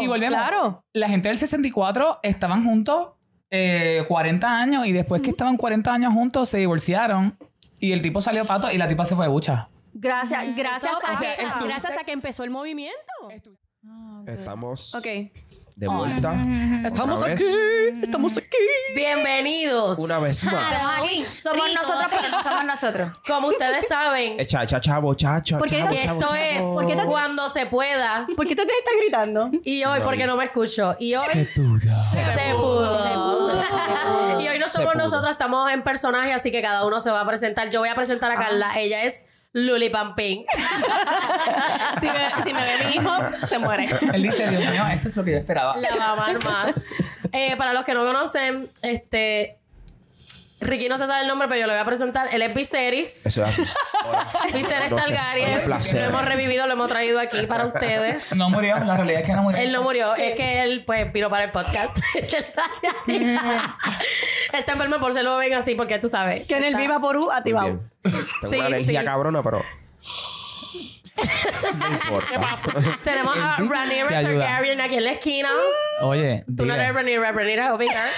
y volvemos. Claro. La gente del 64 estaban juntos 40 eh, años y después que estaban 40 años juntos se divorciaron y el tipo salió pato y la tipa se fue de bucha. Gracias, gracias, gracias a que empezó el movimiento. Ah, Estamos. Ok de vuelta. Estamos aquí, estamos aquí. Bienvenidos. Una vez más. Somos nosotros, pero no somos nosotros. Como ustedes saben. Echa, eh, chavo, chacho. porque esto es cuando se pueda. ¿Por qué te, estás gritando? Y hoy, porque no me escucho. Y hoy. Se pudo. y hoy no somos nosotros, estamos en personaje, así que cada uno se va a presentar. Yo voy a presentar a Carla. Ella es Luli Pampín. si, me, si ve mi hijo, se muere. Él dice, Dios mío, esto es lo que yo esperaba. La va a amar más. Eh, para los que no conocen, este, Ricky no se sabe el nombre, pero yo lo voy a presentar. Él es Viserys. Eso es así. Viserys Targaryen. Lo hemos revivido, lo hemos traído aquí para ustedes. No murió, la realidad es que no murió. Él no murió, es que él pues vino para el podcast. está enfermo por ser lo ven así, porque tú sabes. Que en el Viva Porú activado. Sí, una alergia cabrón cabrona, pero importa. ¿Qué pasa? Tenemos a Rhaenyra Targaryen aquí en la esquina. Oye, Tú no eres Rhaenyra, Rhaenyra over here.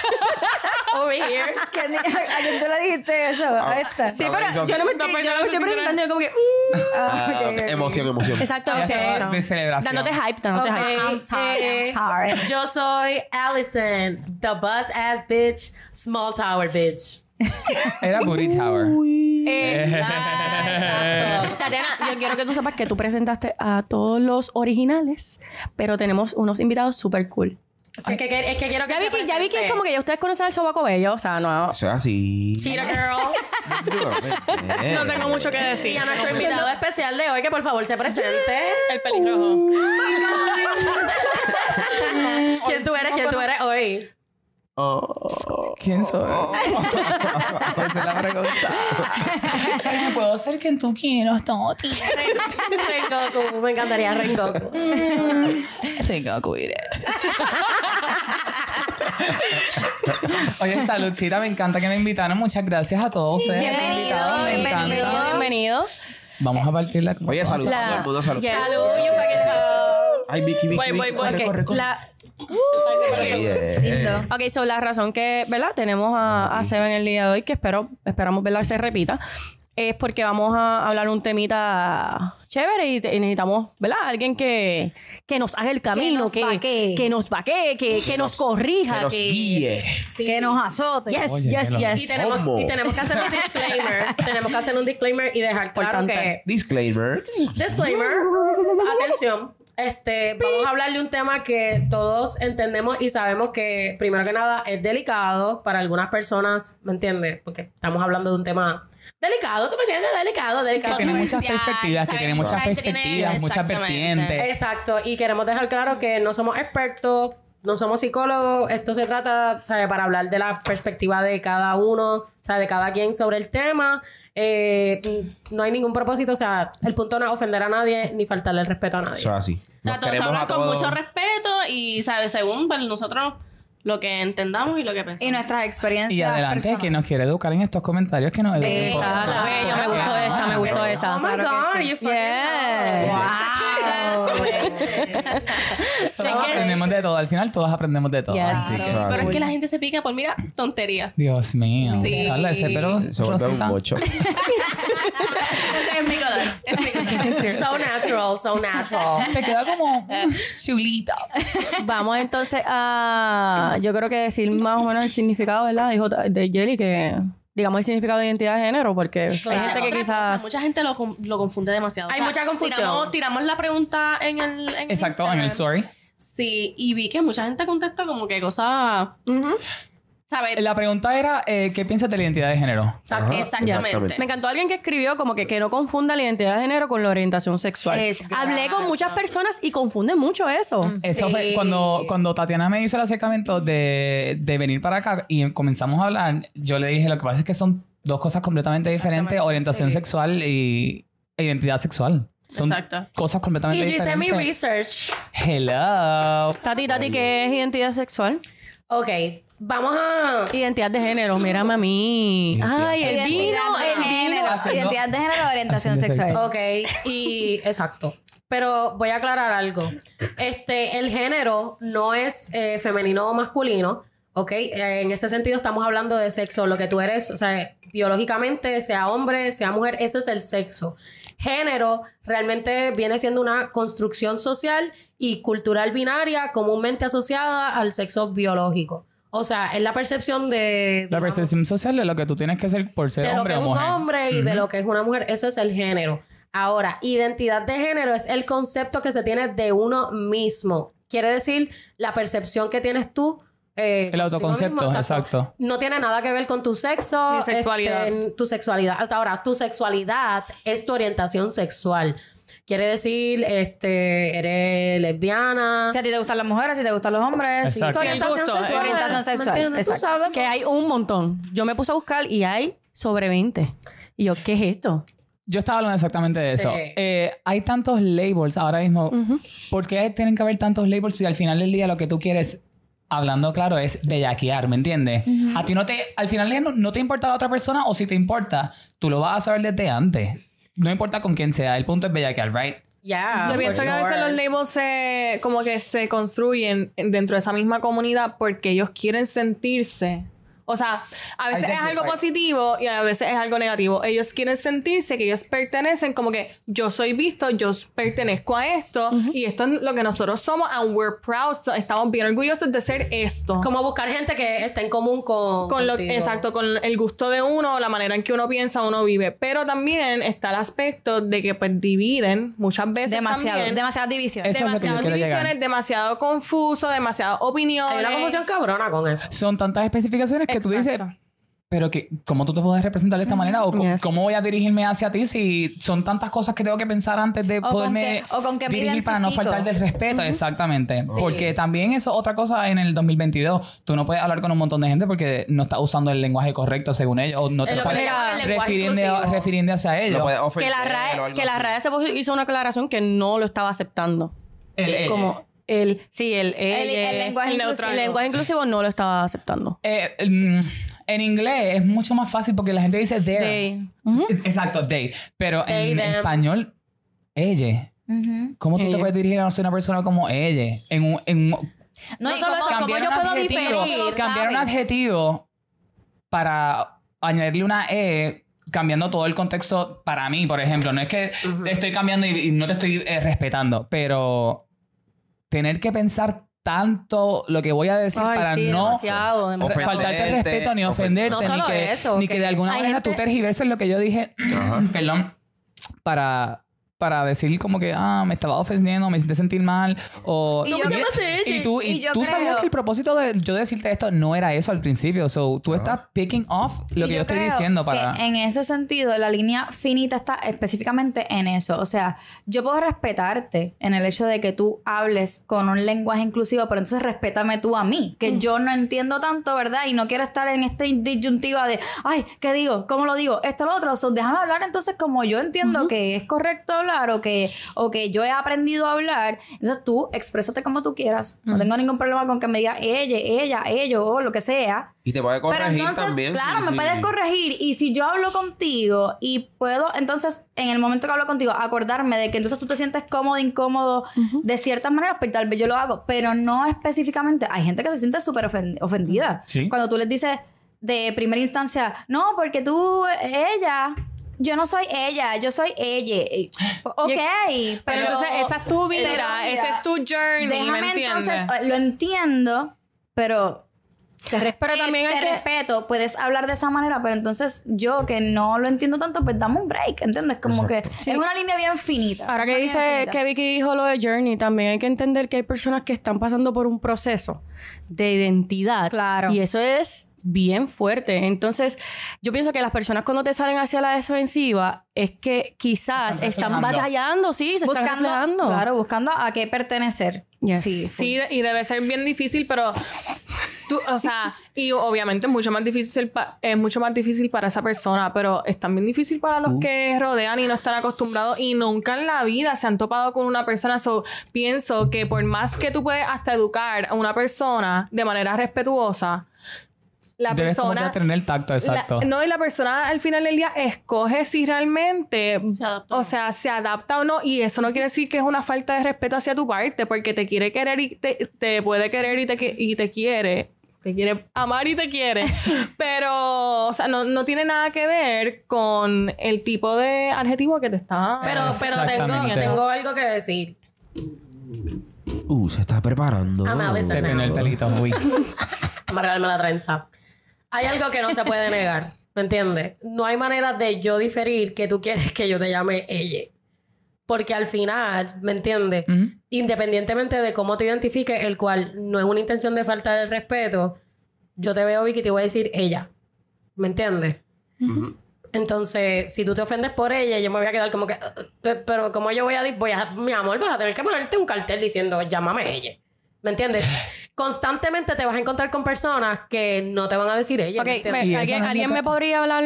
over here. ¿A quién te le dijiste eso? Ah. A esta. Sí, pero yo- no me estoy, yo presentando, yo como que. Uh. Ah, ah, emoción, emoción. Exacto, de celebración. Dándote hype, dándote hype. I'm sorry, I'm eh, sorry. Yo soy Allison, the buzz ass bitch, small tower bitch. Era Booty Tower exacto. Tatiana, yo quiero que tú sepas que tú presentaste a todos los originales, pero tenemos unos invitados súper cool. es, que, quiero que ya, vi que, ya vi que es como que ya ustedes conocen al sobaco bello, o sea, no. Eso es así. Cheetah Girl. no tengo mucho que decir. Y a nuestro invitado especial de hoy, que por favor se presente. El pelirrojo. ¿Quién tú eres? ¿Quién tú eres hoy? Oh, ¿Quién soy? ¿Me puedo ser quien tú quieras, Toti. Rengoku, me encantaría Rengoku. Mm. Rengoku, iré. Oye, saludcita, me encanta que me invitaron. Muchas gracias a todos ustedes. Bienvenidos, bienvenidos, bienvenidos. Vamos a partir la. Oye, salud, salud. Ay, Vicky, Vicky, Vicky. Corre, corre. La eh. Ok, so la razón que, ¿verdad? Tenemos a, a Seba en el día de hoy, que espero, esperamos, verla se repita. Es porque vamos a hablar un temita chévere y, necesitamos, ¿verdad? Alguien que, que nos haga el camino, que nos vaquee, que, nos, que, que nos, corrija, que nos guíe, que nos azote. Y tenemos, que hacer un disclaimer. tenemos que hacer un disclaimer y dejar claro que. Disclaimer. Disclaimer. Atención. Este, vamos a hablar de un tema que todos entendemos y sabemos que, primero que nada, es delicado para algunas personas, ¿me entiendes? Porque estamos hablando de un tema delicado, ¿tú me entiendes? Delicado, delicado. Que tiene muchas perspectivas, que tiene muchas perspectivas, muchas vertientes. Exacto, y queremos dejar claro que no somos expertos, no somos psicólogos, esto se trata, Para hablar de la perspectiva de cada uno, sea, De cada quien sobre el tema. Eh, no hay ningún propósito, o sea, el punto no es ofender a nadie ni faltarle el respeto a nadie. así. O sea, todos hablan con mucho respeto y, ¿sabes? Según pues, nosotros lo que entendamos y lo que pensamos. Y nuestras experiencias. Y adelante, que nos quiere educar en estos comentarios, que nos eduque. me gustó esa, me gustó oh esa. Oh my god, you fucking todos aprendemos de todo. Al final todos aprendemos de todo. Pero es que la gente se pica por, mira, tontería. Dios mío. Sí. Habla ese, pero... Se vuelve un bocho. es mi color. Es mi color. so natural, so natural. Te queda como chulita. Vamos entonces a... Yo creo que decir más o menos el significado, ¿verdad? de Jelly que digamos, el significado de identidad de género, porque hay gente que quizás... mucha gente lo, confunde demasiado. Hay mucha confusión. Tiramos, la pregunta en el... Exacto, en el sorry. Sí, y vi que mucha gente contesta como que cosas... La pregunta era, eh, ¿qué piensas de la identidad de género? exactamente. Me encantó alguien que escribió como que, que no confunda la identidad de género con la orientación sexual. Hablé con muchas personas y confunden mucho eso. Mm, cuando, cuando Tatiana me hizo el acercamiento de, venir para acá y comenzamos a hablar, yo le dije, lo que pasa es que son dos cosas completamente diferentes, orientación sexual y identidad sexual. Son cosas completamente diferentes. Y yo hice mi research. Hello. Tati, Tati, ¿qué es identidad sexual? Ok, Vamos a. Identidad de género, mira, mami. Ay, el vino, el vino. Ah, Identidad de género, orientación sexual. Ok, y exacto. Pero voy a aclarar algo. Este, el género no es eh, femenino o masculino, ¿ok? en ese sentido estamos hablando de sexo, lo que tú eres, o sea, biológicamente, sea hombre, sea mujer, Ese es el sexo. Género realmente viene siendo una construcción social y cultural binaria comúnmente asociada al sexo biológico. O sea, es la percepción de... la percepción social de lo que tú tienes que ser por ser de hombre lo que es un hombre y de lo que es una mujer. Eso es el género. Ahora, identidad de género es el concepto que se tiene de uno mismo. Quiere decir la percepción que tienes tú. Eh, el autoconcepto, exacto. No tiene nada que ver con tu sexo. Ni sexualidad. Este, tu sexualidad. ahora, tu sexualidad es tu orientación sexual. Quiere decir, este, eres lesbiana. Si a ti te gustan las mujeres, si te gustan los hombres, si tu orientación gusto, Orientación sexual. Sabes? Que hay un montón. Yo me puse a buscar y hay sobre 20. Y yo, ¿qué es esto? Yo estaba hablando exactamente de eso. Eh, hay tantos labels ahora mismo. ¿Por qué tienen que haber tantos labels si al final del día lo que tú quieres hablando claro, es de yaquear, ¿me entiendes? A ti no te, al final del día no, te importa la otra persona o si te importa, tú lo vas a saber desde antes no importa con quién sea, el punto es bellaquear, right? Ya. Yo pienso que a veces los labels se, como que se construyen dentro de esa misma comunidad porque ellos quieren sentirse o sea, a veces es algo positivo y a veces es algo negativo. Ellos quieren sentirse que ellos pertenecen, como que yo soy visto, yo pertenezco a esto y esto es lo que nosotros somos and we're proud, estamos bien orgullosos de ser esto. Como buscar gente que esté en común con, lo, exacto, con el gusto de uno, la manera en que uno piensa, uno vive. Pero también está el aspecto de que pues dividen muchas veces demasiado, demasiadas divisiones, demasiadas divisiones, demasiado confuso, demasiadas opiniones. Hay una confusión cabrona con eso. Son tantas especificaciones que tú dices, pero que, ¿cómo tú te puedes representar de esta manera? ¿O cómo voy a dirigirme hacia ti si son tantas cosas que tengo que pensar antes de poderme dirigir para no faltar del respeto? Exactamente. Porque también eso es otra cosa en el 2022. Tú no puedes hablar con un montón de gente porque no estás usando el lenguaje correcto según ellos o no te lo, puedes refiriendo, hacia ellos. que la RAE, hizo una aclaración que no lo estaba aceptando. El, como el sí el, el, el, eh, el lenguaje, inclusivo. no lo estaba aceptando eh, mm, en inglés es mucho más fácil porque la gente dice they, exacto they pero en español ella ¿cómo tú te puedes dirigir a una persona como ella en un, en no, solo yo puedo Cambiar un adjetivo para añadirle una E cambiando todo el contexto para mí, por ejemplo. No es que estoy cambiando y, no te estoy eh, respetando, pero tener que pensar tanto lo que voy a decir para no faltarte el respeto ni ofenderte, no ni, que, eso, ni que, de alguna manera gente... tú tergiverses lo que yo dije, perdón, para para decir como que, ah, me estaba ofendiendo, me hiciste sentir mal, o... Y, tú, y, tú sabías que el propósito de yo decirte esto no era eso al principio, so tú ah. estás picking off lo que yo, estoy diciendo para... en ese sentido, la línea finita está específicamente en eso, o sea, yo puedo respetarte en el hecho de que tú hables con un lenguaje inclusivo, pero entonces respétame tú a mí, que mm. yo no entiendo tanto, ¿verdad? Y no quiero estar en esta disyuntiva de, ay, ¿qué digo? ¿Cómo lo digo? Esto, lo otro, sea, déjame hablar entonces como yo entiendo que es correcto o que, o que yo he aprendido a hablar. Entonces tú exprésate como tú quieras. No tengo ningún problema con que me diga ella, ella, ello o lo que sea. Y te puede corregir Pero Claro, me puedes corregir. Y si yo hablo contigo y puedo, entonces, en el momento que hablo contigo, acordarme de que entonces tú te sientes cómodo, incómodo, de ciertas maneras, pues Porque tal vez yo lo hago. Pero no específicamente. Hay gente que se siente súper ofendida. Cuando tú les dices de primera instancia, no, porque tú, ella, yo no soy ella, yo soy ella. Ok, pero, entonces esa es tu vida, Esa es tu journey. Déjame entonces, lo entiendo, pero te eh, respeto puedes hablar de esa manera, pero entonces yo que no lo entiendo tanto, pues dame un break, ¿entiendes? Como que es una línea bien finita. Ahora que dice que Vicky dijo lo de Journey, también hay que entender que hay personas que están pasando por un proceso de identidad. Claro. Y eso es bien fuerte. Entonces, yo pienso que las personas cuando te salen hacia la defensiva es que quizás están, batallando, sí, se están reflejando. Claro, buscando a qué pertenecer. Sí, sí, y debe ser bien difícil, pero o sea, y obviamente mucho más difícil es mucho más difícil para esa persona, pero es también difícil para los mm. que rodean y no están acostumbrados y nunca en la vida se han topado con una persona. So, pienso que por más que tú puedes hasta educar a una persona de manera respetuosa, la persona. tener tacto, no, y la persona al final del día escoge si realmente. Se adapta. O sea, se adapta o no. Y eso no quiere decir que es una falta de respeto hacia tu parte, porque te quiere querer y te, puede querer y te, y te quiere te quiere amar y te quiere. pero, o sea, no, tiene nada que ver con el tipo de adjetivo que te está. Pero, pero tengo, algo que decir. Uh, se está preparando. Se tiene el pelito muy. Amarrarme la trenza. Hay algo que no se puede negar. ¿Me entiendes? No hay manera de yo diferir que tú quieres que yo te llame ella. Porque al final, ¿me entiendes? Independientemente de cómo te identifiques, el cual no es una intención de falta de respeto, yo te veo, Vicky, y te voy a decir ella. ¿Me entiendes? Entonces, si tú te ofendes por ella, yo me voy a quedar como que. Eh, eh, pero, como yo voy a decir? Voy a, mi amor, vas a tener que ponerte un cartel diciendo, llámame ella. ¿Me entiendes? constantemente te vas a encontrar con personas que no te van a decir ellas. ¿Alguien, me podría hablar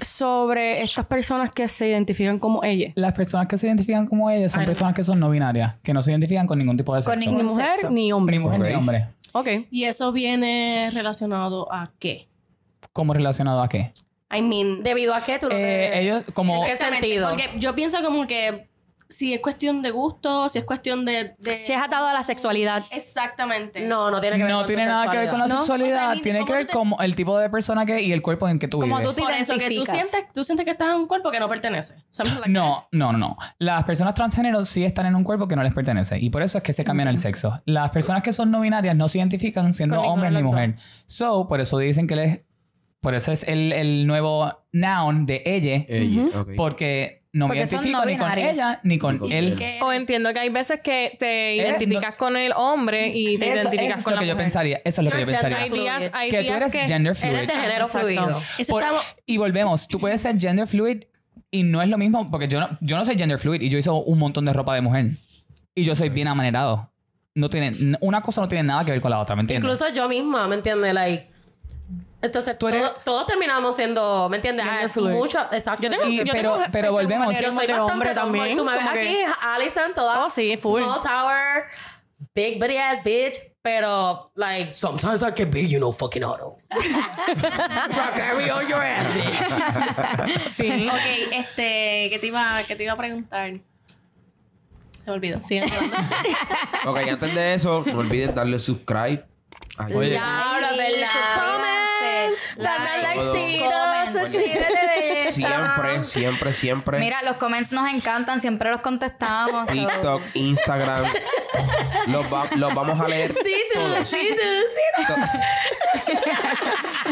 sobre estas personas que se identifican como ellas? Las personas que se identifican como ellas son personas que son no binarias, que no se identifican con ningún tipo de sexo. Con ni mujer ni hombre. Ni hombre. Ok. ¿Y eso viene relacionado a qué? ¿Cómo relacionado a qué? I mean, debido a qué tú no eh, ellos como ¿En qué sentido? Porque yo pienso como que si es cuestión de gusto, si es cuestión de... si es atado a la sexualidad. Exactamente. No, no tiene que ver con la no tiene nada que ver con la sexualidad. tiene que ver con el tipo de persona que y el cuerpo en que tú vives. Como tú te Por Eso, que tú sientes, que estás en un cuerpo que no pertenece. no, no, no. Las personas transgénero sí están en un cuerpo que no les pertenece. Y por eso es que se cambian el sexo. Las personas que son no binarias no se identifican siendo hombre ni mujer. So, por eso dicen que les... Por eso es el, nuevo noun de ella. Porque no me identifico ni con ella ni con él. O entiendo que hay veces que te eh, identificas con el hombre y te identificas eso es con lo que yo pensaría. Eso es lo que yo pensaría. Que tú eres que gender Eres de género fluido. Y volvemos, tú puedes ser gender fluid y no es lo mismo, porque yo no, yo no soy gender fluid y yo hice un montón de ropa de mujer. Y yo soy bien amanerado. No tienen una cosa no tiene nada que ver con la otra, ¿me entiendes? Incluso yo misma, ¿me entiendes? Like, entonces, todos terminamos siendo, ¿me entiendes? Hay ah, mucho, exacto. y, pero, pero volvemos. Yo soy hombre también. Tú me ves aquí, Alison, Allison, toda. Oh, sí, full. Small tower, big bitty ass bitch. Pero, like. Sometimes I can be, you know, fucking auto. so carry on your ass, bitch. sí. Ok, este, ¿qué te iba, qué te iba a preguntar? Se me olvidó. Sí. Ok, antes de eso, no olviden darle subscribe. Ay, Oye, ya, la like, Siempre, siempre, siempre. Mira, los comments nos encantan, siempre los contestamos. TikTok, Instagram. los, los vamos a leer. Sí, tú, sí, tú, sí.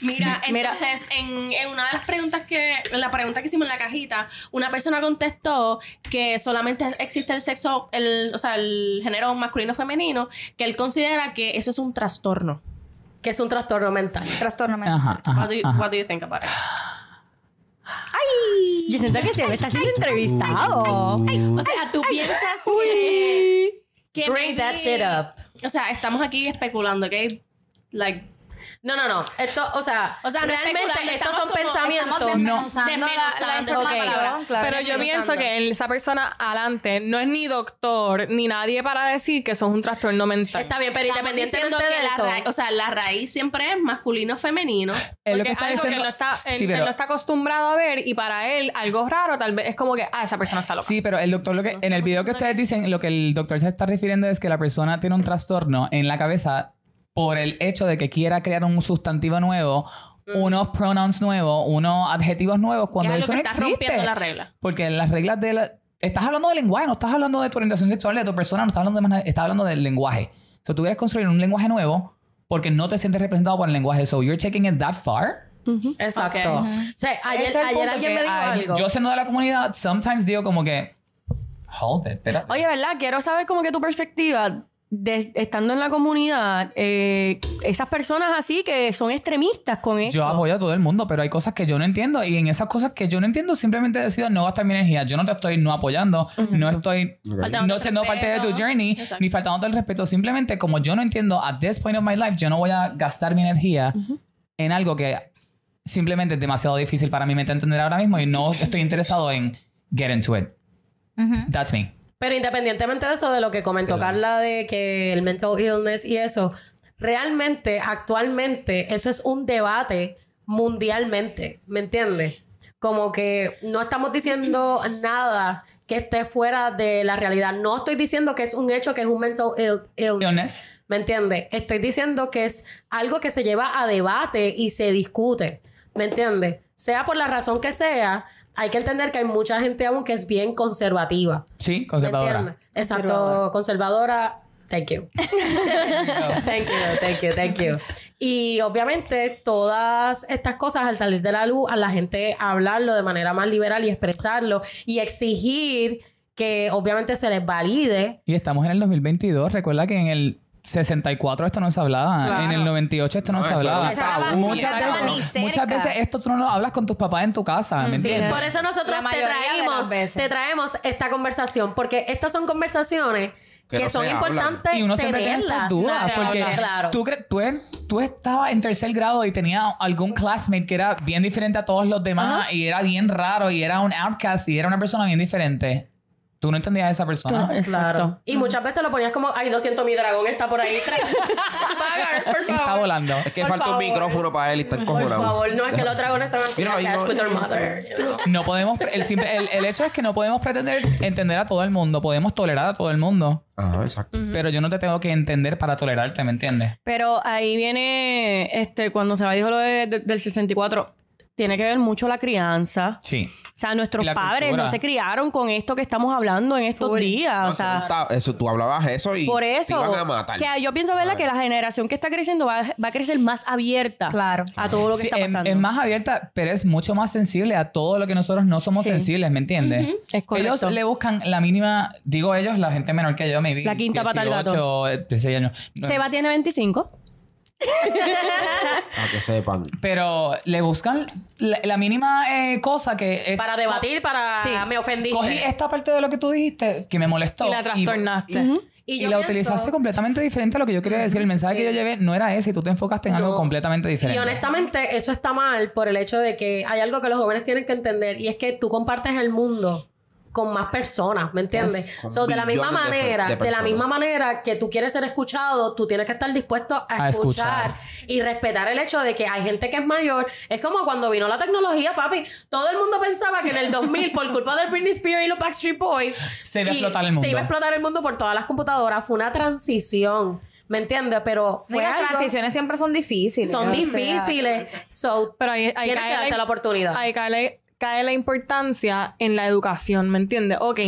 Mira, entonces en, en, una de las preguntas que, la pregunta que hicimos en la cajita, una persona contestó que solamente existe el sexo, el, o sea, el género masculino femenino, que él considera que eso es un trastorno. Que es un trastorno mental. Trastorno mental. what, do you, think about it? ¡Ay! Yo siento que se me está siendo entrevistado. o sea, tú piensas que, que. that shit up. O sea, estamos aquí especulando, ¿ok? like no, no, no. Esto, o sea, o sea realmente estos son pensamientos. No. La, la Pero yo pienso que esa persona adelante no es ni doctor ni nadie para decir que eso es un trastorno mental. Está bien, pero independientemente de eso. o sea, la raíz siempre es masculino-femenino. Es lo que está diciendo. Que no está, él, no está acostumbrado a ver y para él algo raro tal vez es como que, ah, esa persona está loca. Sí, pero el doctor, lo que en el video que ustedes dicen, lo que el doctor se está refiriendo es que la persona tiene un trastorno en la cabeza por el hecho de que quiera crear un sustantivo nuevo, unos pronouns nuevos, unos adjetivos nuevos, cuando eso no estás existe. rompiendo la regla. Porque las reglas de Estás hablando de lenguaje, no estás hablando de tu orientación sexual, de tu persona, no estás hablando de más estás hablando del lenguaje. O tú quieres construir un lenguaje nuevo porque no te sientes representado por el lenguaje. So, you're taking it that far. Exacto. O sea, ayer, alguien me dijo algo. Yo siendo de la comunidad, sometimes digo como que... Hold it, Oye, ¿verdad? Quiero saber como que tu perspectiva estando en la comunidad, eh, esas personas así que son extremistas con esto. Yo apoyo a todo el mundo, pero hay cosas que yo no entiendo y en esas cosas que yo no entiendo simplemente decido no gastar mi energía. Yo no te estoy no apoyando, no estoy no siendo parte de tu journey, ni faltando el respeto. Simplemente como yo no entiendo, at this point of my life, yo no voy a gastar mi energía en algo que simplemente es demasiado difícil para mí me entender ahora mismo y no estoy interesado en get into it. That's me. Pero independientemente de eso, de lo que comentó Carla, de que el mental illness y eso, realmente, actualmente, eso es un debate mundialmente, ¿me entiendes? Como que no estamos diciendo nada que esté fuera de la realidad. No estoy diciendo que es un hecho que es un mental illness. ¿Me entiendes? Estoy diciendo que es algo que se lleva a debate y se discute. ¿Me entiendes? sea por la razón que sea, hay que entender que hay mucha gente aún que es bien conservativa. Sí, conservadora. Exacto, conservadora. conservadora. Thank you. thank you, thank you, thank you. Y obviamente todas estas cosas al salir de la luz, a la gente hablarlo de manera más liberal y expresarlo y exigir que obviamente se les valide. Y estamos en el 2022, recuerda que en el 64 esto no se hablaba, en el 98 esto no, se hablaba. muchas, veces, esto tú no lo hablas con tus papás en tu casa, Por eso nosotros te traemos, esta conversación, porque estas son conversaciones que, son importantes y uno siempre tiene dudas porque tú, tú, estabas en tercer grado y tenía algún classmate que era bien diferente a todos los demás y era bien raro y era un outcast y era una persona bien diferente Tú no entendías a esa persona. Claro. Y muchas veces lo ponías como, ay, lo siento, mi dragón está por ahí. Pagar, por favor. Está volando. Es que falta un micrófono para él y está encojonado. Por favor, no, es que los dragones sean... así. no, with No podemos, el, el, hecho es que no podemos pretender entender a todo el mundo. Podemos tolerar a todo el mundo. Ah, exacto. Pero yo no te tengo que entender para tolerarte, ¿me entiendes? Pero ahí viene, este, cuando se va dijo lo de, del 64, tiene que ver mucho la crianza. Sí. O sea, nuestros padres no se criaron con esto que estamos hablando en estos días. o sea, eso, tú hablabas eso y por eso, yo pienso, ¿verdad? Que la generación que está creciendo va, a crecer más abierta claro. a todo lo que está pasando. Es, más abierta, pero es mucho más sensible a todo lo que nosotros no somos sensibles, ¿me entiendes? Es correcto. Ellos le buscan la mínima, digo ellos, la gente menor que yo, me vi. La quinta patada. pata 8, 16 años. Seba tiene 25. Para que sepan. Pero le buscan la, mínima eh, cosa que. Para debatir, para... Me ofendiste. Cogí esta parte de lo que tú dijiste que me molestó. Y la trastornaste. y la utilizaste completamente diferente a lo que yo quería decir. El mensaje que yo llevé no era ese y tú te enfocaste en algo completamente diferente. Y honestamente, eso está mal por el hecho de que hay algo que los jóvenes tienen que entender y es que tú compartes el mundo con más personas, ¿me entiendes? so, de la misma manera, de, la misma manera que tú quieres ser escuchado, tú tienes que estar dispuesto a, escuchar, y respetar el hecho de que hay gente que es mayor. Es como cuando vino la tecnología, papi, todo el mundo pensaba que en el 2000 por culpa del Britney Spears y los Backstreet Boys se iba a explotar el mundo. Se iba a explotar el mundo por todas las computadoras, fue una transición. ¿Me entiendes? Pero las transiciones siempre son difíciles. Son difíciles. pero hay, que, darte la oportunidad cae la importancia en la educación, ¿me entiendes? Ok,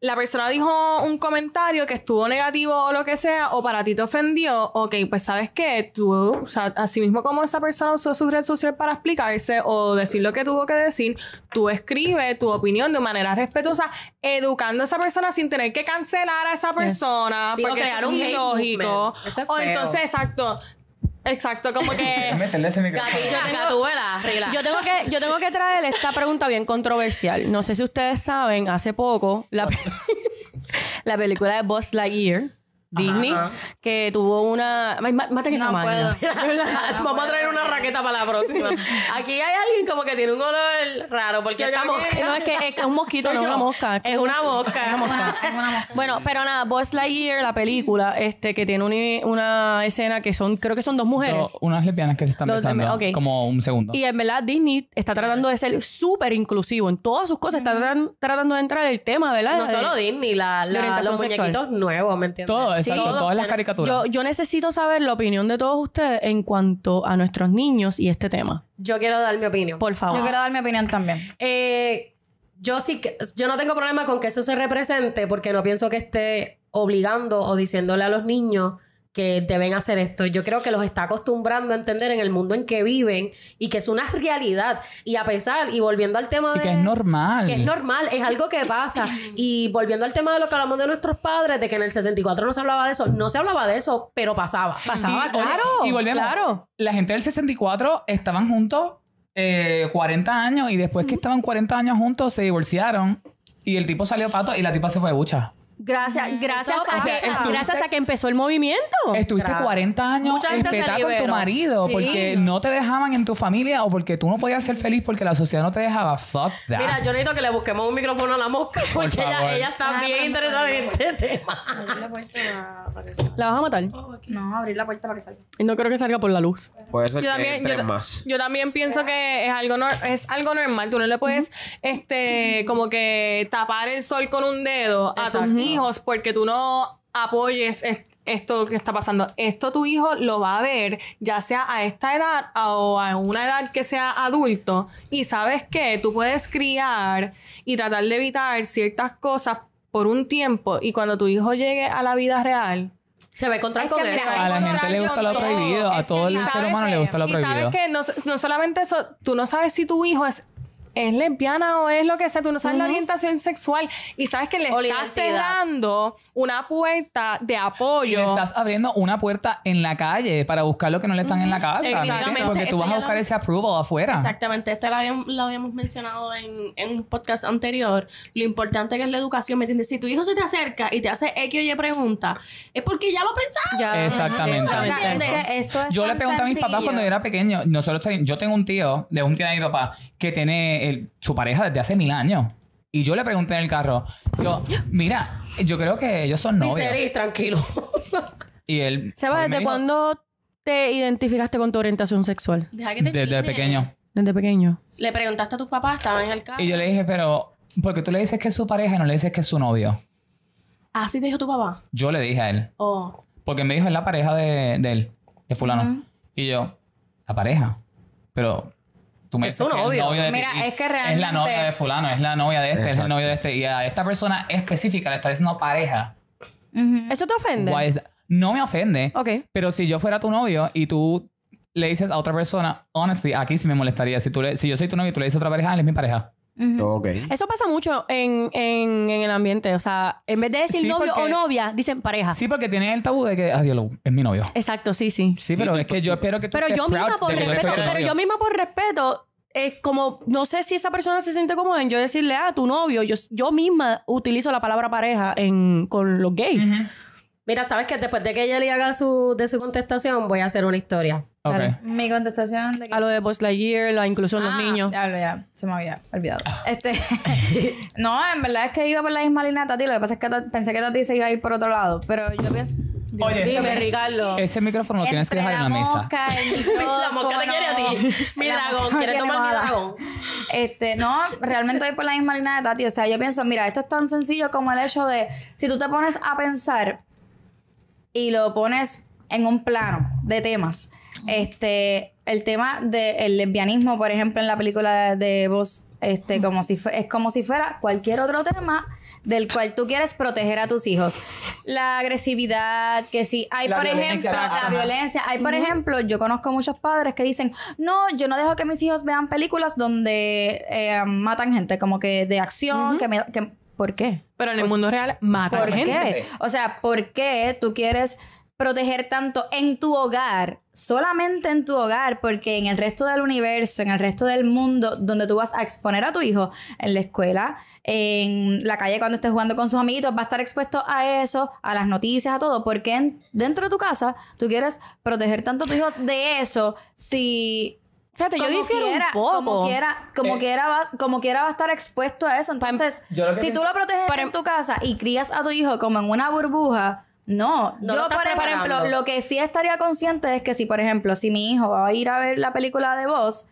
la persona dijo un comentario que estuvo negativo o lo que sea, o para ti te ofendió, ok, pues sabes qué, tú, o sea, así mismo como esa persona usó sus redes sociales para explicarse o decir lo que tuvo que decir, tú escribe tu opinión de manera respetuosa, educando a esa persona sin tener que cancelar a esa persona, para crear un lógico. o entonces, exacto, Exacto, como que. ese Yo tengo, que, yo tengo que traer esta pregunta bien controversial. No sé si ustedes saben, hace poco, la, la película de Buzz Lightyear Disney, que tuvo una. Mate que no puedo. Vamos a traer una raqueta para la próxima. Aquí hay alguien como que tiene un olor raro, porque esta mosca. No, es que es un mosquito, no es una mosca. Es una mosca. Es una mosca. Bueno, pero nada, Buzz Lightyear, la película, este, que tiene una, escena que son, creo que son dos mujeres. unas lesbianas que se están Como un segundo. Y en verdad, Disney está tratando de ser súper inclusivo en todas sus cosas. Está tratando de entrar el tema, ¿verdad? No solo Disney, la, los muñequitos nuevos, ¿me entiendes? Todo yo, necesito saber la opinión de todos ustedes en cuanto a nuestros niños y este tema. Yo quiero dar mi opinión. Por favor. Yo quiero dar mi opinión también. Eh, yo sí yo no tengo problema con que eso se represente porque no pienso que esté obligando o diciéndole a los niños que deben hacer esto. Yo creo que los está acostumbrando a entender en el mundo en que viven y que es una realidad. Y a pesar, y volviendo al tema de... que es normal. Que es normal, es algo que pasa. Y volviendo al tema de lo que hablamos de nuestros padres, de que en el 64 no se hablaba de eso, no se hablaba de eso, pero pasaba. Pasaba, claro. y volvemos. Claro. La gente del 64 estaban juntos 40 eh, años y después que estaban 40 años juntos se divorciaron y el tipo salió pato y la tipa se fue de bucha. Gracias, gracias, a que, gracias a que empezó el movimiento. Estuviste 40 años espetada con tu marido porque no te dejaban en tu familia o porque tú no podías ser feliz porque la sociedad no te dejaba. Fuck that. Mira, yo necesito que le busquemos un micrófono a la mosca porque ella, ella, está ah, bien interesada en este tema. la vas a matar? no, abrir la puerta para que salga. No creo que salga por la luz. Puede ser yo que también, yo, más. Yo también pienso que es algo, es algo normal. Tú no le puedes, este, como que tapar el sol con un dedo a tus hijos porque tú no apoyes esto que está pasando. Esto tu hijo lo va a ver, ya sea a esta edad o a una edad que sea adulto. Y sabes que tú puedes criar y tratar de evitar ciertas cosas por un tiempo y cuando tu hijo llegue a la vida real, se va a encontrar con eso. a la gente le gusta lo prohibido, a todo el ser humano le gusta lo prohibido. Y sabes que no solamente eso, tú no sabes si tu hijo es es lesbiana o es lo que sea, tú no sabes la orientación sexual y sabes que le estás dando una puerta de apoyo. le estás abriendo una puerta en la calle para buscar lo que no le están en la casa. Exactamente. Porque tú vas a este buscar ese approval afuera. Exactamente. Este lo habíamos, mencionado en, un podcast anterior. Lo importante que es la educación, ¿me entiendes? Si tu hijo se te acerca y te hace X o Y pregunta, es porque ya lo pensaste. Exactamente. yo le pregunté a mis papás cuando yo era pequeño. Nosotros yo tengo un tío, de un tío de mi papá, que tiene su pareja desde hace mil años. Y yo le pregunté en el carro, yo, mira, yo creo que ellos son novios. Miseris, tranquilo. y él. va pues, ¿desde cuándo te identificaste con tu orientación sexual? desde pequeño. Desde pequeño. Le preguntaste a tu papá, estaban en el carro. Y yo le dije, pero, ¿Por qué tú le dices que es su pareja y no le dices que es su novio. ¿Así ah, te dijo tu papá? Yo le dije a él. Oh. Porque me dijo, es la pareja de, de él, de fulano. Y yo, la pareja. Pero es tu novio. Mira, es que Es la novia de fulano, es la novia de este, es el novio de este. Y a esta persona específica le está diciendo pareja. ¿Eso te ofende? No me ofende. Ok. Pero si yo fuera tu novio y tú le dices a otra persona, honestly, aquí sí me molestaría. Si, tú si yo soy tu novio y tú le dices a otra pareja, ah, él es mi pareja. Eso pasa mucho en, el ambiente. O sea, en vez de decir novio o novia, dicen pareja. Sí, porque tienen el tabú de que, ah, es mi novio. Exacto, sí, sí. Sí, pero es que yo espero que Pero yo misma por respeto, es como, no sé si esa persona se siente cómoda en yo decirle, a ah, tu novio. Yo, misma utilizo la palabra pareja en, con los gays. Mira, sabes que después de que ella le haga su, de su contestación, voy a hacer una historia. Mi contestación de que... a lo de Buzz Year, la inclusión de los ah, niños. Ya, ya, se me había olvidado. Ah. Este, no, en verdad es que iba por la misma línea de Tati. Lo que pasa es que pensé que Tati se iba a ir por otro lado, pero yo pienso. Oye, dime, Ricardo. Ese micrófono lo tienes que dejar en la mesa. Mosca, la mosca te quiere a ti. Mi dragón, quiere tomar mi dragón. Este, no, realmente voy por la misma línea de Tati. O sea, yo pienso, mira, esto es tan sencillo como el hecho de si tú te pones a pensar y lo pones en un plano de temas este, el tema del lesbianismo, por ejemplo, en la película de vos, este, como si es como si fuera cualquier otro tema del cual tú quieres proteger a tus hijos. La agresividad, que sí, hay por ejemplo, la, violencia, hay por ejemplo, yo conozco muchos padres que dicen, no, yo no dejo que mis hijos vean películas donde eh, matan gente, como que de acción, que, que, ¿por qué? Pero en el mundo real matan ¿por Qué? O sea, ¿por qué tú quieres proteger tanto en tu hogar, solamente en tu hogar, porque en el resto del universo, en el resto del mundo, donde tú vas a exponer a tu hijo, en la escuela, en la calle cuando estés jugando con sus amiguitos, va a estar expuesto a eso, a las noticias, a todo, porque dentro de tu casa tú quieres proteger tanto a tu hijo de eso, si Fíjate, yo difiero quiera, un Como quiera, eh. como, quiera va, a estar expuesto a eso. Entonces, si tú lo proteges en tu casa y crías a tu hijo como en una burbuja, no, yo por ejemplo, lo que sí estaría consciente es que si, por ejemplo, si mi hijo va a ir a ver la película de Voz,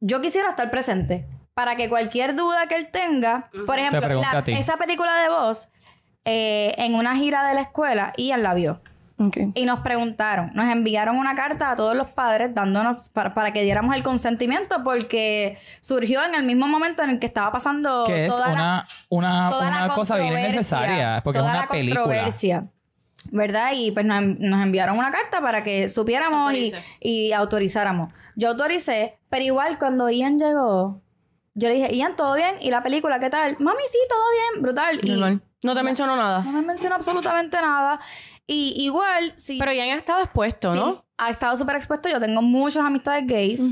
yo quisiera estar presente para que cualquier duda que él tenga, por ejemplo, esa película de Voz eh, en una gira de la escuela, él la vio. Y nos preguntaron, nos enviaron una carta a todos los padres dándonos para, que diéramos el consentimiento porque surgió en el mismo momento en el que estaba pasando que es toda una, una, una cosa bien necesaria porque es una película. Controversia. ¿Verdad? Y pues nos, enviaron una carta para que supiéramos y, y, autorizáramos. Yo autoricé, pero igual cuando Ian llegó, yo le dije, Ian, ¿todo bien? ¿Y la película qué tal? Mami, sí, todo bien, brutal. Y, no te menciono mencionó nada. No me mencionó absolutamente nada. Y igual, sí. Pero ya han estado expuesto, sí, ¿no? Ha estado súper expuesto. Yo tengo muchas amistades gays.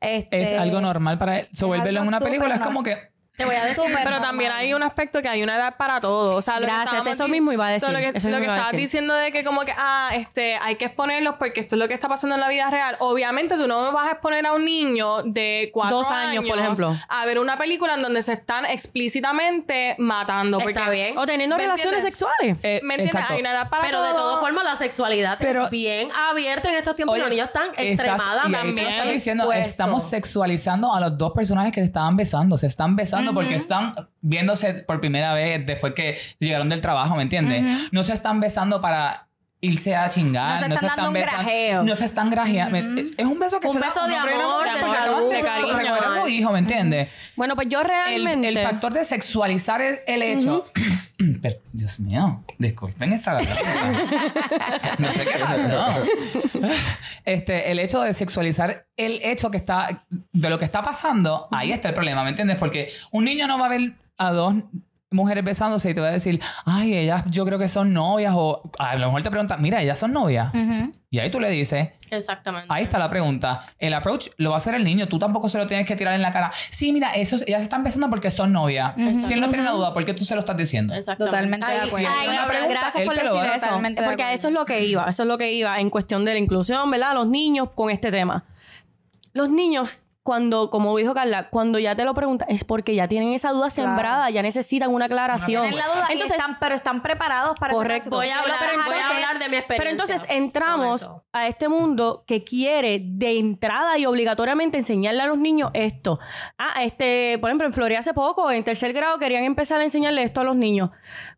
Este, es algo normal para él. So, en una película. Es como que te voy a decir. pero también hay un aspecto que hay una edad para todo. O sea, Gracias, eso mismo iba a decir. Lo que, lo que estabas diciendo de que como que, ah, este, hay que exponerlos porque esto es lo que está pasando en la vida real. Obviamente tú no vas a exponer a un niño de cuatro años, por ejemplo. A ver una película en donde se están explícitamente matando. bien. O teniendo relaciones sexuales. Eh, ¿Me entiendes? Hay una edad para Pero de todas formas la sexualidad pero, es bien abierta en estos tiempos. los niños están extremadamente estamos sexualizando a los dos personajes que se estaban besando. Se están besando porque están viéndose por primera vez después que llegaron del trabajo, ¿me entiendes? No se están besando para irse a chingar. No se están, dando un grajeo. No se están grajeando. es, un beso que se da. De un beso de amor, de, salud, de, cariño. Recuerda a su hijo, ¿me entiendes? Bueno, pues yo realmente... El, factor de sexualizar el, hecho... Dios mío, disculpen esta garganta. no sé qué pasó. Este, el hecho de sexualizar el hecho que está, de lo que está pasando, ahí está el problema, ¿me entiendes? Porque un niño no va a ver a dos mujeres besándose y te va a decir, ay, ellas yo creo que son novias o a lo mejor te preguntan, mira, ellas son novias. Y ahí tú le dices, exactamente. Ahí está la pregunta. El approach lo va a hacer el niño, tú tampoco se lo tienes que tirar en la cara. Sí, mira, esos, ellas están besando porque son novias. Si no tiene la duda, ¿por qué tú se lo estás diciendo? Totalmente de acuerdo. gracias por decir eso. porque eso es lo que iba, eso es lo que iba en cuestión de la inclusión, ¿verdad? Los niños con este tema. Los niños cuando, como dijo Carla, cuando ya te lo preguntan, es porque ya tienen esa duda sembrada, ya necesitan una aclaración. Tienen la duda pero están preparados para correcto. Voy a, hablar, pero entonces, voy a hablar de mi experiencia. Pero entonces entramos a este mundo que quiere de entrada y obligatoriamente enseñarle a los niños esto. Ah, este, por ejemplo, en Florida hace poco, en tercer grado, querían empezar a enseñarle esto a los niños.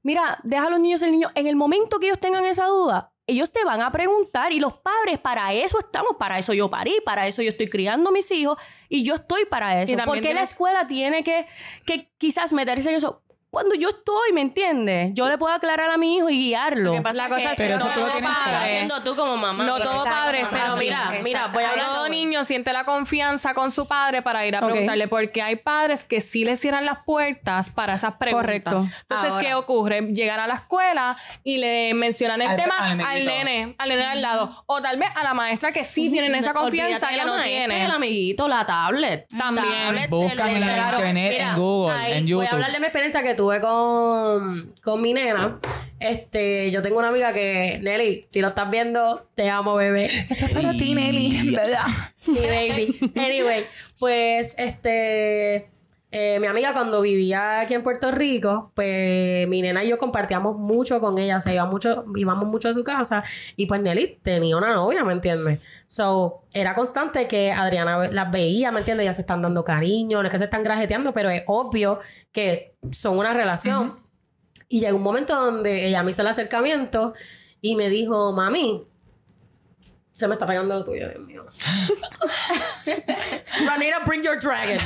Mira, deja a los niños el niño. En el momento que ellos tengan esa duda, ellos te van a preguntar y los padres para eso estamos, para eso yo parí, para eso yo estoy criando a mis hijos y yo estoy para eso. porque la escuela tiene que, que quizás meterse en eso? cuando yo estoy, ¿me entiendes? Yo le puedo aclarar a mi hijo y guiarlo. la cosa es que, no, todo padre tú como mamá. No todo padre Pero mira, mira, voy a hablar. Todo niño siente la confianza con su padre para ir a preguntarle porque hay padres que sí le cierran las puertas para esas preguntas. Correcto. Entonces, ¿qué ocurre? Llegar a la escuela y le mencionan el tema al, nene, al nene al lado o tal vez a la maestra que sí tienen esa confianza que no tiene. El amiguito, la tablet. También. buscan en internet, en Google, en YouTube. Voy a hablar de mi experiencia que tuve con, con mi nena, este, yo tengo una amiga que, Nelly, si lo estás viendo, te amo, bebé. Esto es para ti, Nelly, ¿verdad? Mi baby. Anyway, pues este eh, mi amiga cuando vivía aquí en Puerto Rico, pues mi nena y yo compartíamos mucho con ella, iba mucho, íbamos mucho a su casa y pues Nelly tenía una novia, ¿me entiendes? So, era constante que Adriana las veía, ¿me entiendes? Ya se están dando cariño, no es que se están grajeteando, pero es obvio que son una relación. Y llegó un momento donde ella me hizo el acercamiento y me dijo, mami, se me está pagando lo tuyo, Dios mío. Ranita, bring your dragon.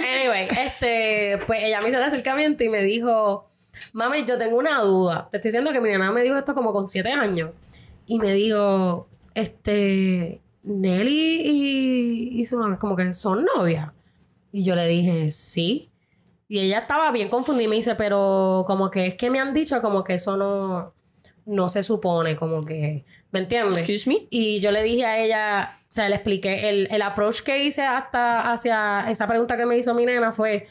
Anyway, este, pues ella me hizo el acercamiento y me dijo, mami, yo tengo una duda. Te estoy diciendo que mi nena me dijo esto como con siete años. Y me dijo, este, Nelly y, y su mamá, como que son novias. Y yo le dije, sí. Y ella estaba bien confundida y me dice, pero como que es que me han dicho como que eso no, no se supone, como que ¿Me entiendes? Y yo le dije a ella, o sea, le expliqué, el, approach que hice hasta hacia esa pregunta que me hizo mi nena fue,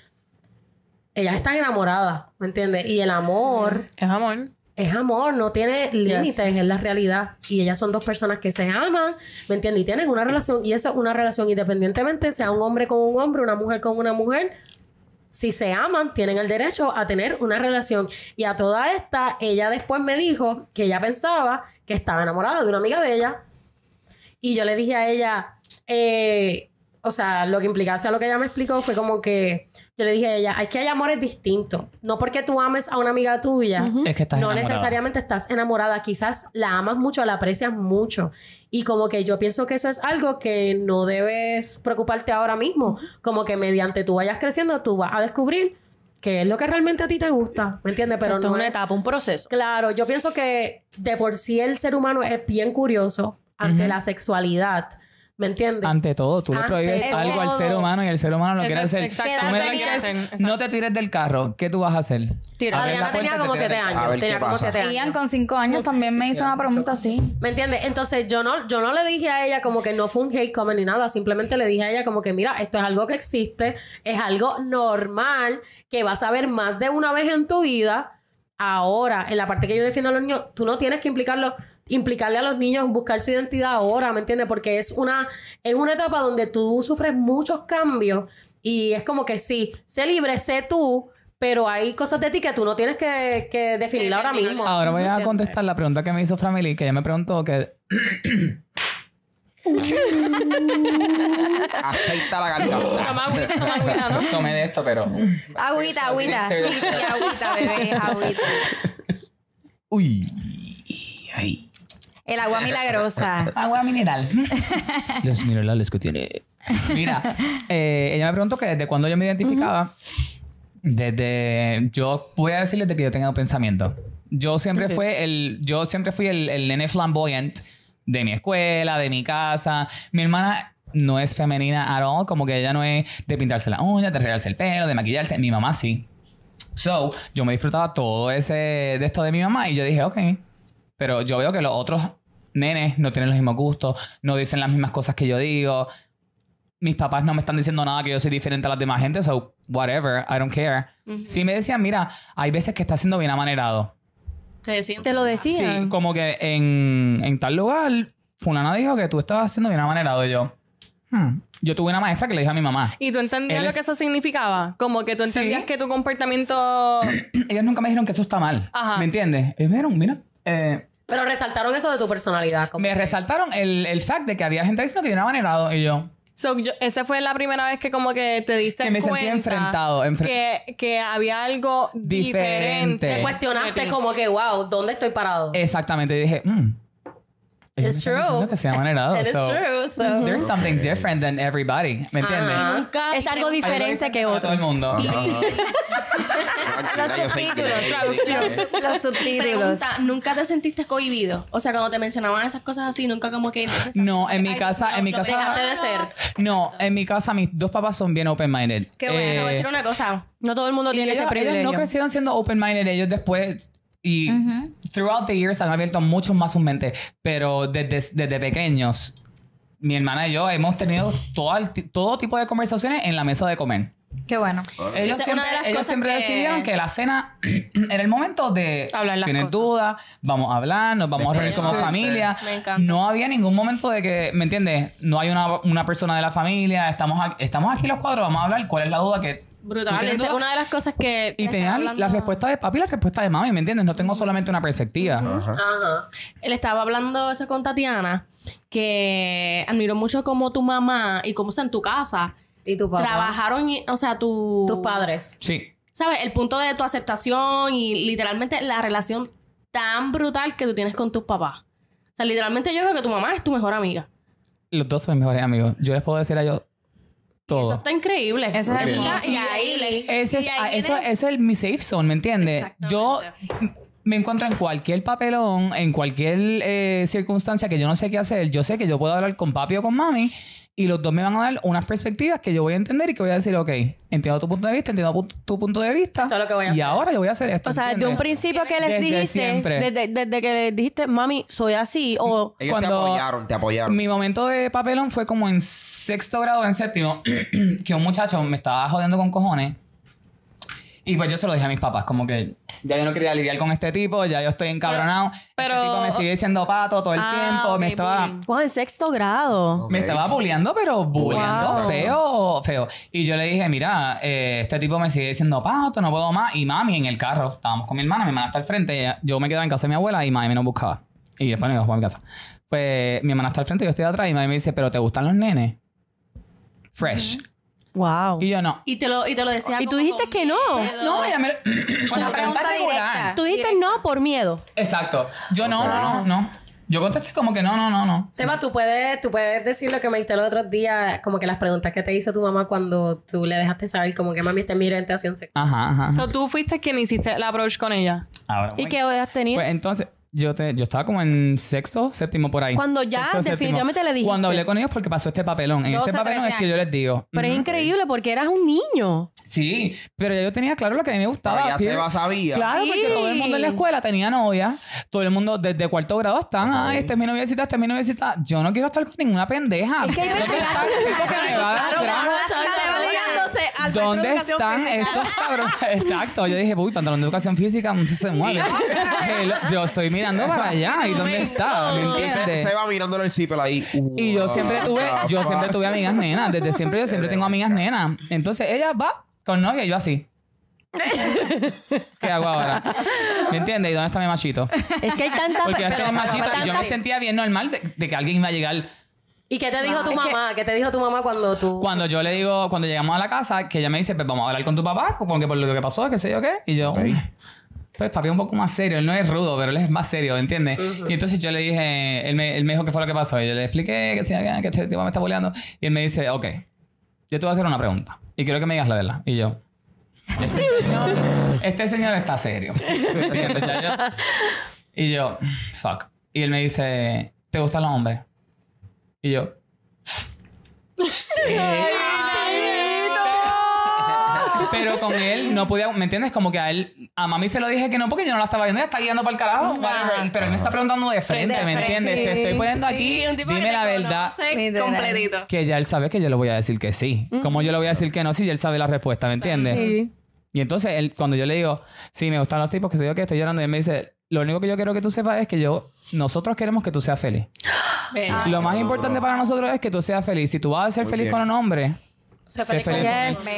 ellas están enamorada ¿me entiendes? Y el amor... Es amor. Es amor, no tiene límites, es la realidad. Y ellas son dos personas que se aman, ¿me entiendes? Y tienen una relación, y eso es una relación, independientemente sea un hombre con un hombre, una mujer con una mujer, si se aman, tienen el derecho a tener una relación. Y a toda esta, ella después me dijo que ella pensaba que estaba enamorada de una amiga de ella. Y yo le dije a ella, eh, o sea, lo que implicase a lo que ella me explicó fue como que yo le dije a ella, es que hay amores distintos. No porque tú ames a una amiga tuya, no necesariamente estás enamorada, quizás la amas mucho, la aprecias mucho. Y como que yo pienso que eso es algo que no debes preocuparte ahora mismo, como que mediante tú vayas creciendo, tú vas a descubrir qué es lo que realmente a ti te gusta, ¿me entiendes? Pero no es una etapa, un proceso. Claro, yo pienso que de por sí el ser humano es bien curioso ante la sexualidad ¿Me entiendes? Ante todo, tú le prohíbes algo al ser humano y el ser humano lo quiere hacer. Tú me dices, no te tires del carro. ¿Qué tú vas a hacer? Tira. Adriana tenía como siete años. tenía con cinco años también me hizo una pregunta así. ¿Me entiendes? Entonces yo no, yo no le dije a ella como que no fue un hate comment ni nada. Simplemente le dije a ella como que mira, esto es algo que existe, es algo normal que vas a ver más de una vez en tu vida. Ahora, en la parte que yo defiendo a los niños, tú no tienes que implicarlo implicarle a los niños en buscar su identidad ahora, ¿me entiendes? Porque es una, es una etapa donde tú sufres muchos cambios y es como que sí, sé libre, sé tú, pero hay cosas de ti que tú no tienes que, que definir ahora mismo. Ahora voy a contestar la pregunta que me hizo Framily, que ella me preguntó que... Aceita la garganta. agüita, agüita, ¿no? de esto, pero... Agüita, agüita. Sí, sí, agüita, bebé, agüita. Uy. Ay. El agua milagrosa. agua mineral. Los minerales que tiene. Mira, eh, ella me preguntó que desde cuando yo me identificaba. Desde. Yo voy a decirles de que yo tenga un pensamiento. Yo siempre fue fui el. Yo siempre fui el, el nene flamboyant de mi escuela, de mi casa. Mi hermana no es femenina at all, como que ella no es de pintarse la uña, de arreglarse el pelo, de maquillarse. Mi mamá sí. So, yo me disfrutaba todo ese de esto de mi mamá y yo dije, ok, pero yo veo que los otros nenes no tienen los mismos gustos, no dicen las mismas cosas que yo digo. Mis papás no me están diciendo nada que yo soy diferente a las demás gente, so whatever, I don't care. si Sí me decían, mira, hay veces que está siendo bien amanerado. Te, decían? ¿Te lo decían. Sí, como que en, tal lugar, fulana dijo que tú estabas siendo bien amanerado yo. Hmm. Yo tuve una maestra que le dije a mi mamá. ¿Y tú entendías lo que eso significaba? Como que tú entendías que tu comportamiento. Ellos nunca me dijeron que eso está mal. Ajá. ¿Me entiendes? Es mira, eh, pero resaltaron eso de tu personalidad. Me resaltaron el, el fact de que había gente diciendo que yo era lado y yo. So, yo, esa fue la primera vez que como que te diste que me sentí enfrentado que, que, había algo diferente. Te cuestionaste como que, wow, ¿dónde estoy parado? Exactamente. Y dije, mm, It's true. Que sean manerados. It is so true. So. There's something different than everybody. ¿Me ah. entiendes? nunca es algo diferente que otro. Todo el mundo. Ah. los subtítulos, los, subtítulos. Pregunta, ¿Nunca te sentiste cohibido? O sea, cuando te mencionaban esas cosas así, nunca como que No, en mi casa, en mi casa dejaste de ah. ser. No, en mi casa mis dos papás son bien open minded. Qué bueno, eh, voy a decir una cosa. No todo el mundo tiene ellos, ese privilegio. Ellos no crecieron siendo open minded, ellos después y throughout the years han abierto mucho más sus mente pero desde, desde pequeños, mi hermana y yo hemos tenido todo, todo tipo de conversaciones en la mesa de comer. Qué bueno. Ellos siempre, ellos siempre que... decidieron que la cena era el momento de hablar las dudas, vamos a hablar, nos vamos a reunir como familia. No había ningún momento de que, ¿me entiendes? No hay una, persona de la familia, estamos estamos aquí los cuatro, vamos a hablar cuál es la duda que Brutal. Esa es una de las cosas que. Y tenía la respuesta de papi y la respuesta de mami, ¿me entiendes? No tengo solamente una perspectiva. Ajá. Él estaba hablando eso con Tatiana, que admiro mucho cómo tu mamá y cómo está en tu casa. Y tu papá. Trabajaron, o sea, tu... tus padres. Sí. ¿Sabes? El punto de tu aceptación y literalmente la relación tan brutal que tú tienes con tus papás. O sea, literalmente yo veo que tu mamá es tu mejor amiga. Los dos son mis mejores amigos. Yo les puedo decir a ellos eso está increíble. Eso es ahí, ese es, ah, mi safe zone, ¿me entiendes? Yo me encuentro en cualquier papelón, en cualquier eh, circunstancia que yo no sé qué hacer. Yo sé que yo puedo hablar con papi o con mami y los dos me van a dar unas perspectivas que yo voy a entender y que voy a decir, ok, entiendo tu punto de vista, entiendo tu, punto de vista. y ahora yo voy a hacer esto. O sea, un principio que les dijiste, desde, que les dijiste, mami, soy así, o Ellos te apoyaron, te apoyaron. Mi momento de papelón fue como en sexto grado, en séptimo, que un muchacho me estaba jodiendo con cojones y pues yo se lo dije a mis papás, como que ya yo no quería lidiar con este tipo, ya yo estoy encabronado. Este pero. Este tipo me sigue diciendo pato todo el ah, tiempo, me estaba. Wow, en sexto grado. Me estaba bulleando, pero bulleando feo, feo. Y yo le dije, mira, eh, este tipo me sigue diciendo pato, no puedo más. Y mami en el carro, estábamos con mi hermana, mi hermana está al frente, yo me quedaba en casa de mi abuela y mami me nos buscaba. Y después me jugar a mi casa. Pues mi hermana está al frente, yo estoy atrás y mami me dice, pero ¿te gustan los nenes? Fresh. Wow. Y yo no. Y te lo, y te lo decía. Y tú dijiste que no. No, ella me lo, una pregunta, directa. Tú dijiste no por miedo. Exacto. Yo no, no, no, no. Yo contesté como que no, no, no, no. Seba, tú puedes, tú puedes decir lo que me dijiste los otros días, como que las preguntas que te hizo tu mamá cuando tú le dejaste saber como que mami está mi orientación sexual. Ajá, ajá. ajá. So, tú fuiste quien hiciste la approach con ella. Ahora. ¿Y qué odias tenías? Pues entonces, yo, te, yo estaba como en sexto, séptimo por ahí. Cuando ya definitivamente le dije. Cuando hablé con ellos porque pasó este papelón. En este papelón es que yo les digo. Pero es mm, increíble porque eras un niño. Sí, pero yo tenía claro lo que a mí me gustaba. ya se va, sabía. Claro, porque todo el mundo en la escuela tenía novia. Todo el mundo desde cuarto grado están. Ay, esta es mi noviecita, esta es mi noviecita. Yo no quiero estar con ninguna pendeja. Es que hay que ¿Dónde están estos cabrones? Exacto. Yo dije, uy, pantalón de educación física, se mueve. Yo estoy mirando para allá. ¿Y dónde está? ¿Me entiendes? Se, va mirándolo el ahí. Y yo siempre tuve, yo siempre tuve amigas nenas. Desde siempre yo siempre tengo amigas nenas. Entonces ella va con novia y yo así. ¿Qué hago ahora? ¿Me entiendes? ¿Y dónde está mi machito? Es que hay tanta... Porque yo yo me sentía bien normal de, que alguien iba a llegar... ¿Y qué te dijo ah, tu mamá? ¿Qué te dijo tu mamá cuando tú...? Cuando yo le digo... Cuando llegamos a la casa, que ella me dice, pues vamos a hablar con tu papá, como que por lo que pasó, qué sé yo qué. Y yo... Pues papi es un poco más serio, él no es rudo, pero él es más serio, ¿entiendes? Y entonces yo le dije, él me, él dijo qué fue lo que pasó, y yo le expliqué que, este tipo me está boleando, y él me dice, ok, yo te voy a hacer una pregunta, y quiero que me digas la verdad, y yo... Este señor, está serio. Y yo, fuck. Y él me dice, ¿te gustan los hombres? Y yo, sí. Pero con él no podía, ¿me entiendes? Como que a él, a mami se lo dije que no porque yo no la estaba viendo, ya está guiando para el carajo. pero él me está preguntando de frente, ¿me entiendes? estoy poniendo aquí, dime la verdad. Que ya él sabe que yo le voy a decir que sí. Como yo le voy a decir que no si ya él sabe la respuesta, ¿me entiendes? Sí. Y entonces él, cuando yo le digo, sí, me gustan los tipos, que sé yo que estoy llorando, y él me dice, lo único que yo quiero que tú sepas es que yo, nosotros queremos que tú seas feliz. Lo más ah. importante para nosotros es que tú seas feliz. Si tú vas a ser feliz con un hombre,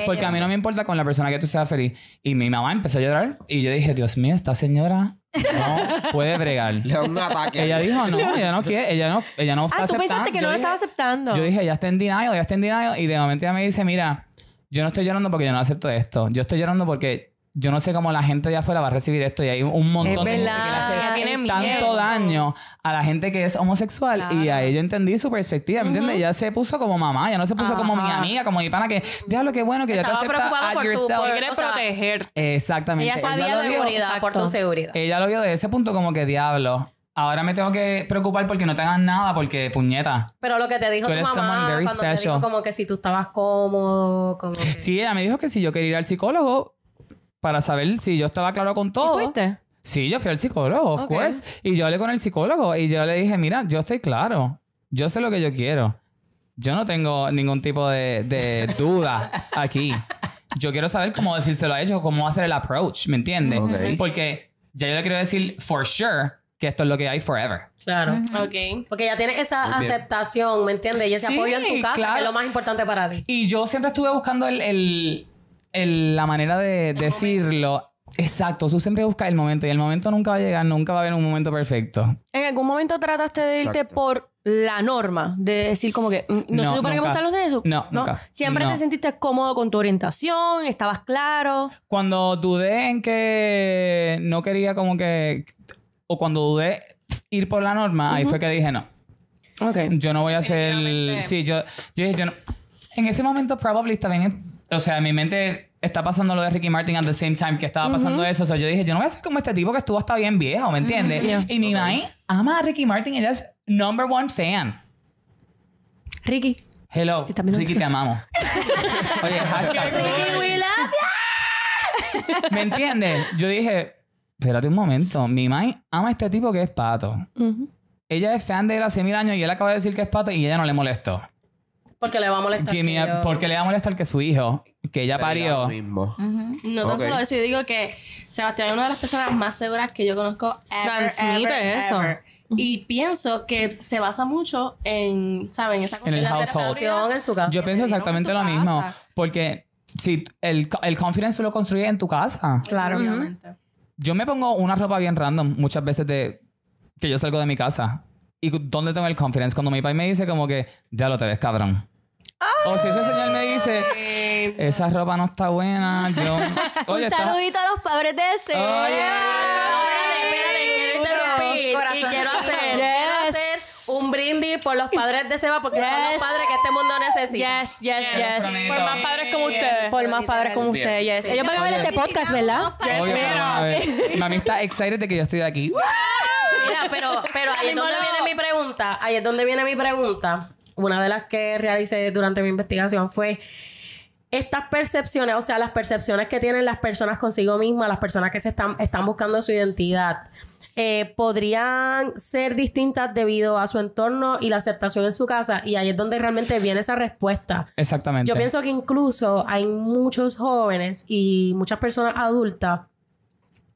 porque a mí no me importa con la persona que tú seas feliz. Y mi mamá empezó a llorar y yo dije, Dios mío, esta señora no puede bregar. Le da un ataque. Ella dijo, no, ella no quiere, ella no, ella no está Ah, tú pensaste que no dije, lo estaba aceptando. Yo dije, ya está en denial, ya está en denial. Y de momento ella me dice, mira, yo no estoy llorando porque yo no acepto esto. Yo estoy llorando porque yo no sé cómo la gente de afuera va a recibir esto y hay un montón de gente que le hace tanto daño a la gente que es homosexual y a yo entendí su perspectiva, ¿me entiendes? Ella se puso como mamá, ya no se puso como mi amiga, como mi pana que, diablo, qué bueno que ya te acepta por yourself. Tu, por, o sea, proteger. Exactamente. Ella sabía seguridad, por tu seguridad. Ella lo vio de ese punto como que, diablo, ahora me tengo que preocupar porque no te hagan nada, porque puñeta. Pero lo que te dijo tu mamá cuando dijo como que si tú estabas cómodo, como Sí, ella me dijo que si yo quería ir al psicólogo, para saber si yo estaba claro con todo. ¿Y fuiste? Sí, yo fui al psicólogo, of course. Y yo hablé con el psicólogo y yo le dije, mira, yo estoy claro. Yo sé lo que yo quiero. Yo no tengo ningún tipo de, duda aquí. Yo quiero saber cómo decírselo a ellos, cómo hacer el approach, ¿me entiendes? Porque ya yo le quiero decir, for sure, que esto es lo que hay forever. Claro. Porque ya tienes esa aceptación, ¿me entiendes? Y ese apoyo en tu casa, es lo más importante para ti. Y yo siempre estuve buscando el la manera de decirlo. Exacto, tú siempre buscas el momento y el momento nunca va a llegar, nunca va a haber un momento perfecto. ¿En algún momento trataste de irte por la norma? De decir como que, mm, ¿no, no se supone los de eso? No, Nunca. ¿Siempre te sentiste cómodo con tu orientación? ¿Estabas claro? Cuando dudé en que no quería como que... O cuando dudé ir por la norma, ahí fue que dije no. Okay. Yo no voy a hacer... Sí, yo, yo dije, yo no... En ese momento probablemente también o sea, en mi mente está pasando lo de Ricky Martin at the same time que estaba pasando eso. O sea, yo dije, yo no voy a ser como este tipo que estuvo hasta bien viejo, ¿me entiendes? Y mi okay. ama a Ricky Martin, ella es number one fan. Ricky. Hello. Ricky, te amamos. Oye, hashtag. Ricky, we ¿Me entiendes? Yo dije, espérate un momento, mi mãe ama a este tipo que es pato. Ella es fan de él hace mil años y él acaba de decir que es pato y ella no le molestó. Porque le va a molestar. que Porque le va a molestar que su hijo, que ella parió. Lo No tan solo eso, yo digo que Sebastián es una de las personas más seguras que yo conozco. Transmite eso. Y pienso que se basa mucho en, ¿saben? en el household. Yo pienso exactamente lo mismo. Porque si el, el confidence lo construye en tu casa. Claro. Yo me pongo una ropa bien random muchas veces de que yo salgo de mi casa. ¿Y dónde tengo el confidence? Cuando mi país me dice como que, ya lo te ves, cabrón. O si ese señor me dice, esa ropa no está buena, yo... Un saludito a los padres de ese. Oye, oh, yeah. quiero interrumpir. Y quiero hacer, quiero hacer un brindis por los padres de Seba porque son los padres que este mundo necesita. Yes, yes, yes. Por más padres como ustedes. Por más padres como ustedes, yes. Sí. Ellos van a ver este podcast, ¿verdad? Obvio, Mami está excited de que yo estoy aquí pero, ahí es donde viene mi pregunta. Ahí es donde viene mi pregunta. Una de las que realicé durante mi investigación fue estas percepciones, o sea, las percepciones que tienen las personas consigo mismas, las personas que se están, están buscando su identidad, eh, podrían ser distintas debido a su entorno y la aceptación en su casa. Y ahí es donde realmente viene esa respuesta. Exactamente. Yo pienso que incluso hay muchos jóvenes y muchas personas adultas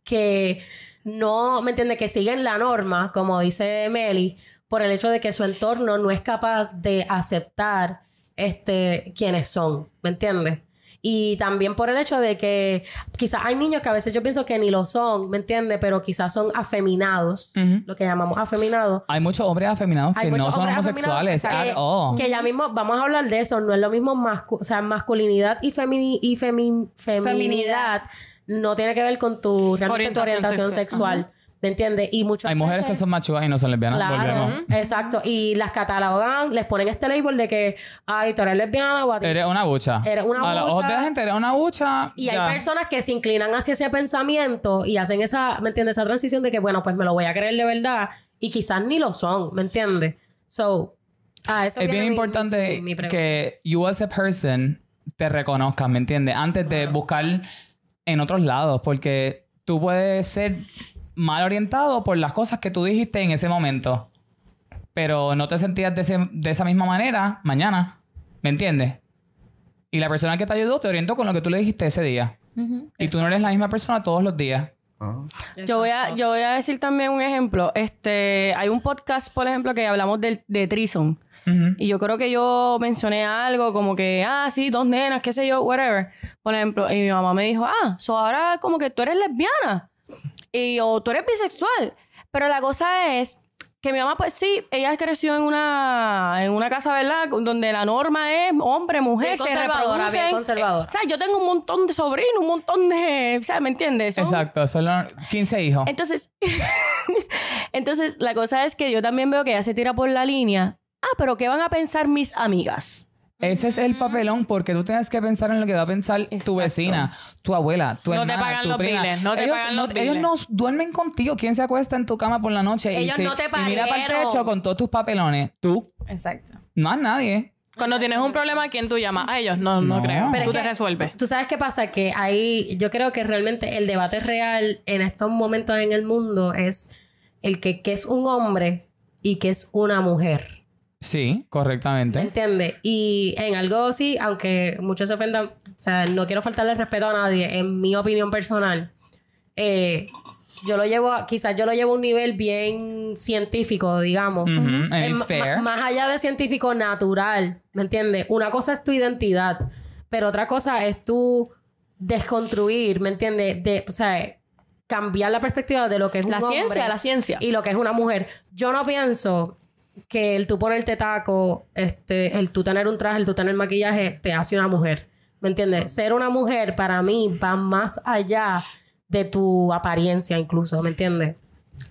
que no, ¿me entiende? Que siguen la norma, como dice Meli, por el hecho de que su entorno no es capaz de aceptar este, quiénes son, ¿me entiendes? Y también por el hecho de que quizás hay niños que a veces yo pienso que ni lo son, ¿me entiendes? Pero quizás son afeminados, lo que llamamos afeminados. Hay muchos hombres afeminados que no son homosexuales. Que, ya mismo vamos a hablar de eso, no es lo mismo, o sea, masculinidad y, feminidad no tiene que ver con tu realmente orientación tu orientación sexual. ¿Me entiendes? Y muchas Hay mujeres que son machugas y no son lesbianas. exacto. Y las catalogan, les ponen este label de que, ay, tú eres lesbiana o a ti. Eres una bucha. Eres una bucha. A gente eres una bucha. Y hay personas que se inclinan hacia ese pensamiento y hacen esa, ¿me entiendes? Esa transición de que, bueno, pues me lo voy a creer de verdad. Y quizás ni lo son, ¿me entiendes? So, es bien importante que you as a person te reconozcas, ¿me entiendes? Antes de buscar en otros lados, porque tú puedes ser mal orientado por las cosas que tú dijiste en ese momento, pero no te sentías de, esa misma manera mañana, ¿me entiendes? Y la persona que te ayudó te orientó con lo que tú le dijiste ese día. Y tú no eres la misma persona todos los días. Ah. Yo voy, a, yo voy a decir también un ejemplo. Este, hay un podcast, por ejemplo, que hablamos de, de Trison. Y yo creo que yo mencioné algo como que, ah, sí, dos nenas, qué sé yo, whatever. Por ejemplo, y mi mamá me dijo, ah, so ahora como que tú eres lesbiana. Y o tú eres bisexual. Pero la cosa es que mi mamá, pues sí, ella creció en una, en una casa, ¿verdad? Donde la norma es hombre, mujer, bien se conservadora. Eh, o sea, yo tengo un montón de sobrinos, un montón de... O sea, ¿me entiendes? Exacto, solo 15 hijos. Entonces, entonces, la cosa es que yo también veo que ella se tira por la línea ah, pero ¿qué van a pensar mis amigas? Ese es el mm. papelón porque tú tienes que pensar en lo que va a pensar tu vecina, tu abuela, tu no hermana, te pagan los prima. no te ellos, pagan no, ellos no duermen contigo. ¿Quién se acuesta en tu cama por la noche? Ellos no te pagan. mira para el techo con todos tus papelones. Tú. Exacto. No a nadie. Cuando tienes un problema, ¿a quién tú llamas? A ellos, no, no, creo. Pero tú te resuelves. Tú sabes qué pasa, que ahí yo creo que realmente el debate real en estos momentos en el mundo es el que qué es un hombre y qué es una mujer. Sí, correctamente. Entiende. Y en algo sí, aunque muchos se ofendan, o sea, no quiero faltarle respeto a nadie, en mi opinión personal, eh, yo lo llevo, a, quizás yo lo llevo a un nivel bien científico, digamos. Más allá de científico natural, ¿me entiende? Una cosa es tu identidad, pero otra cosa es tu desconstruir, ¿me entiende? De, o sea, cambiar la perspectiva de lo que es la ciencia, la ciencia. Y lo que es una mujer. Yo no pienso que el tú ponerte taco, este, el tú tener un traje, el tú tener maquillaje, te hace una mujer. ¿Me entiendes? Ser una mujer para mí va más allá de tu apariencia incluso, ¿me entiendes?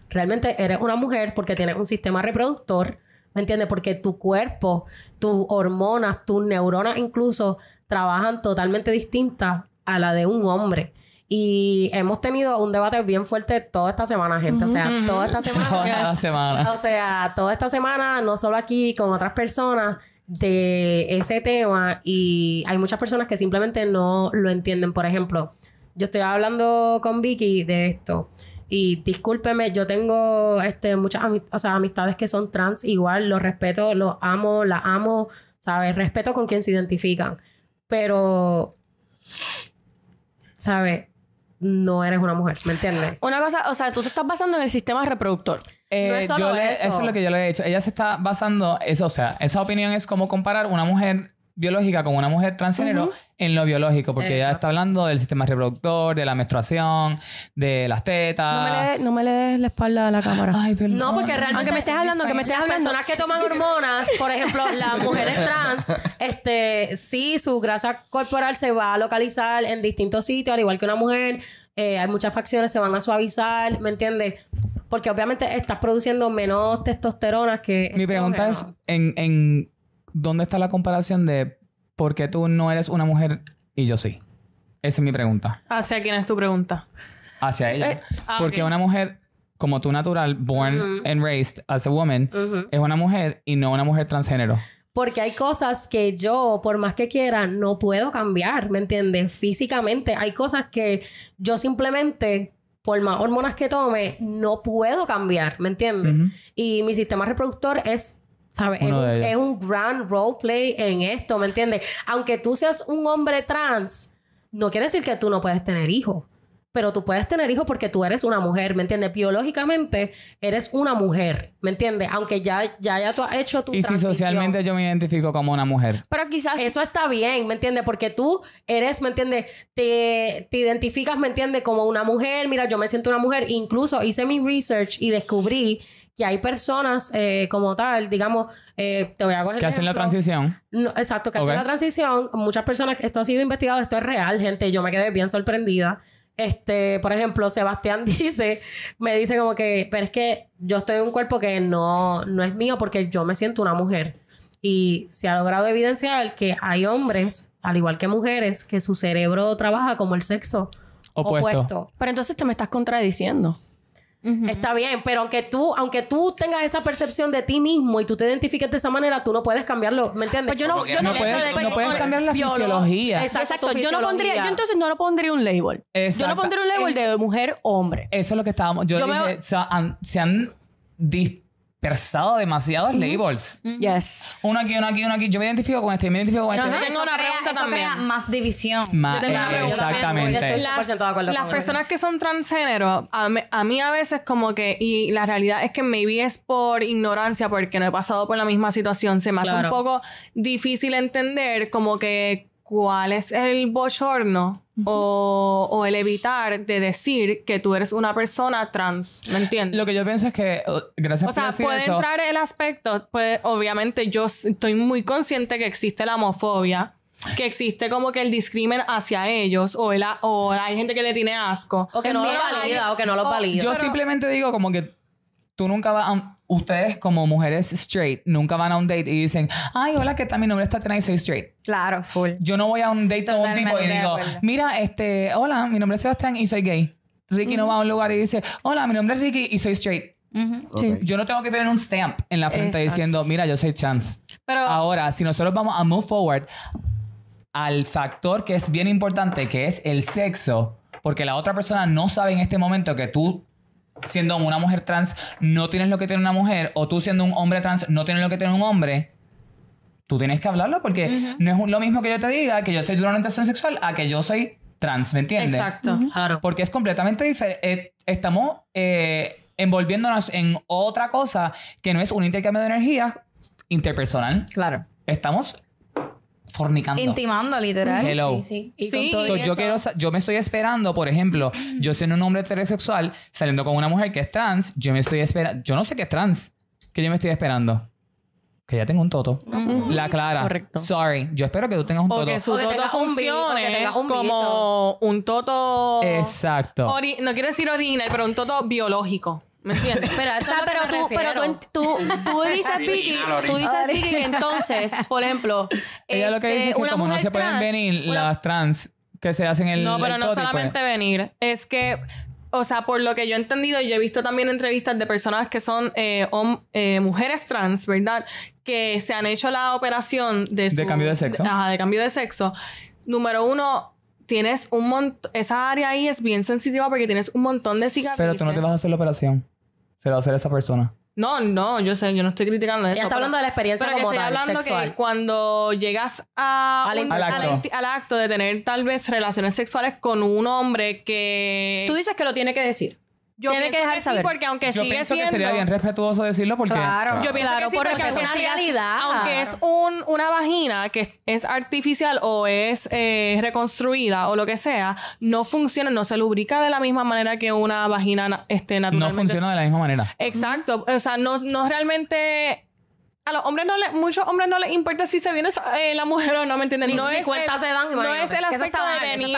Realmente eres una mujer porque tienes un sistema reproductor, ¿me entiendes? Porque tu cuerpo, tus hormonas, tus neuronas incluso trabajan totalmente distintas a la de un hombre. Y hemos tenido un debate bien fuerte toda esta semana, gente. O sea, toda esta semana. toda semana. O sea, toda esta semana, no solo aquí, con otras personas de ese tema. Y hay muchas personas que simplemente no lo entienden. Por ejemplo, yo estoy hablando con Vicky de esto. Y discúlpeme, yo tengo este, muchas amistades que son trans, igual los respeto, los amo, las amo, ¿sabes? Respeto con quien se identifican. Pero, ¿sabes? no eres una mujer, ¿me entiendes? Una cosa, o sea, tú te estás basando en el sistema reproductor. es eh, eso. es lo que yo le he dicho. Ella se está basando, o sea, esa opinión es como comparar una mujer biológica como una mujer transgénero en lo biológico, porque ya está hablando del sistema reproductor, de la menstruación, de las tetas. No me le, des la espalda a la cámara. Ay, No, porque realmente. Aunque me estés hablando, que me estés las personas que toman hormonas, por ejemplo, las mujeres trans, este, sí, su grasa corporal se va a localizar en distintos sitios, al igual que una mujer. Eh, hay muchas facciones, se van a suavizar, ¿me entiendes? Porque obviamente estás produciendo menos testosterona que. Mi este pregunta es: en ¿dónde está la comparación de por qué tú no eres una mujer y yo sí? Esa es mi pregunta. ¿Hacia quién es tu pregunta? Hacia ella. Eh, ah, Porque una mujer como tú natural, born and raised as a woman, es una mujer y no una mujer transgénero. Porque hay cosas que yo, por más que quiera, no puedo cambiar, ¿me entiendes? Físicamente hay cosas que yo simplemente por más hormonas que tome, no puedo cambiar, ¿me entiendes? Y mi sistema reproductor es ¿Sabes? Es un, role gran roleplay en esto, ¿me entiendes? Aunque tú seas un hombre trans, no quiere decir que tú no puedes tener hijos. Pero tú puedes tener hijos porque tú eres una mujer, ¿me entiendes? Biológicamente eres una mujer, ¿me entiendes? Aunque ya, ya, ya tú has hecho tu Y si socialmente yo me identifico como una mujer. Pero quizás... Eso está bien, ¿me entiendes? Porque tú eres, ¿me entiendes? Te, te identificas, ¿me entiendes? Como una mujer. Mira, yo me siento una mujer. Incluso hice mi research y descubrí que hay personas eh, como tal, digamos, eh, te voy a coger. Que hacen la transición. exacto, que hacen la transición. Muchas personas, esto ha sido investigado, esto es real, gente. Yo me quedé bien sorprendida. Este, por ejemplo, Sebastián dice, me dice como que, pero es que yo estoy en un cuerpo que no, no es mío porque yo me siento una mujer. Y se ha logrado evidenciar que hay hombres, al igual que mujeres, que su cerebro trabaja como el sexo opuesto. opuesto. Pero entonces te me estás contradiciendo. Está bien, pero aunque tú, aunque tú tengas esa percepción de ti mismo y tú te identifiques de esa manera, tú no puedes cambiarlo, ¿me entiendes? Pues yo no, no, puedes, cambiar la fisiología. Exacto, yo no pondría, yo entonces no lo pondría un label. Yo no pondría un label de mujer hombre. Eso es lo que estábamos. Yo, dije, se han, se han Persado demasiados labels. Yes. Uno aquí, uno aquí, uno aquí. Yo me identifico con este, me identifico con este. Yo tengo una crea, pregunta también. Crea más división. yo tengo una eh, pregunta. Exactamente. las, personas que son transgénero, a, mí a veces como que, y la realidad es que maybe es por ignorancia, porque no he pasado por la misma situación, se me hace un poco difícil entender como que cuál es el bochorno o, el evitar de decir que tú eres una persona trans, ¿me entiendes? Lo que yo pienso es que, uh, gracias o sea, puede entrar el aspecto, pues, obviamente yo estoy muy consciente que existe la homofobia, que existe como que el discrimen hacia ellos o, el, o hay gente que le tiene asco. O que, no lo valida, o que no lo valida. Yo simplemente digo como que tú nunca vas a ustedes como mujeres straight nunca van a un date y dicen, ay, hola, ¿qué tal? Mi nombre es Tatiana y soy straight. Claro, full. Yo no voy a un date con un tipo y digo, mira, este, hola, mi nombre es Sebastián y soy gay. Ricky no va a un lugar y dice, hola, mi nombre es Ricky y soy straight. Yo no tengo que tener un stamp en la frente diciendo, mira, yo soy chance. Pero, Ahora, si nosotros vamos a move forward al factor que es bien importante, que es el sexo, porque la otra persona no sabe en este momento que tú siendo una mujer trans no tienes lo que tiene una mujer o tú siendo un hombre trans no tienes lo que tiene un hombre, tú tienes que hablarlo porque no es lo mismo que yo te diga que yo soy de una orientación sexual a que yo soy trans, ¿me entiendes? Exacto, claro. Porque es completamente diferente. Eh, estamos eh, envolviéndonos en otra cosa que no es un intercambio de energía interpersonal. Claro. Estamos fornicando. Intimando, literal. Sí, sí. yo, me estoy esperando, por ejemplo, yo siendo un hombre heterosexual, saliendo con una mujer que es trans, yo me estoy esperando. Yo no sé qué es trans. que yo me estoy esperando? Que ya tengo un toto. La clara. Sorry. Yo espero que tú tengas un toto. que su toto funcione como un toto. Exacto. no quiero decir original, pero un toto biológico. ¿Me entiendes? Pero, tú, tú, dices Vicky, tú dices entonces, por ejemplo, ella lo que este, dice es que como no se pueden venir las trans que se hacen el No, pero no solamente venir, es que o sea, por lo que yo he entendido, yo he visto también entrevistas de personas que son eh, eh, mujeres trans, ¿verdad? Que se han hecho la operación de De cambio de sexo. ajá, de cambio de sexo. Número uno, tienes un montón... Esa área ahí es bien sensitiva porque tienes un montón de cicatrices. Pero tú no te vas a hacer la operación se lo hacer a esa persona. No, no, yo sé, yo no estoy criticando eso. Ella está hablando de la experiencia pero como estoy tal, hablando sexual. que cuando llegas a al, acto. de tener tal vez relaciones sexuales con un hombre que... Tú dices que lo tiene que decir. Yo Tiene que dejar porque aunque sigue siendo... sería bien respetuoso decirlo porque... Yo pienso que sí, porque aunque realidad. Aunque es una vagina que es artificial o es eh, reconstruida o lo que sea, no funciona, no se lubrica de la misma manera que una vagina este, naturalmente. No funciona de la misma manera. Exacto. O sea, no, no realmente a los hombres no les, muchos hombres no les importa si se viene eh, la mujer o no, ¿me entiendes? Ni, no ni es cuenta el, se dan, no es el aspecto de venir.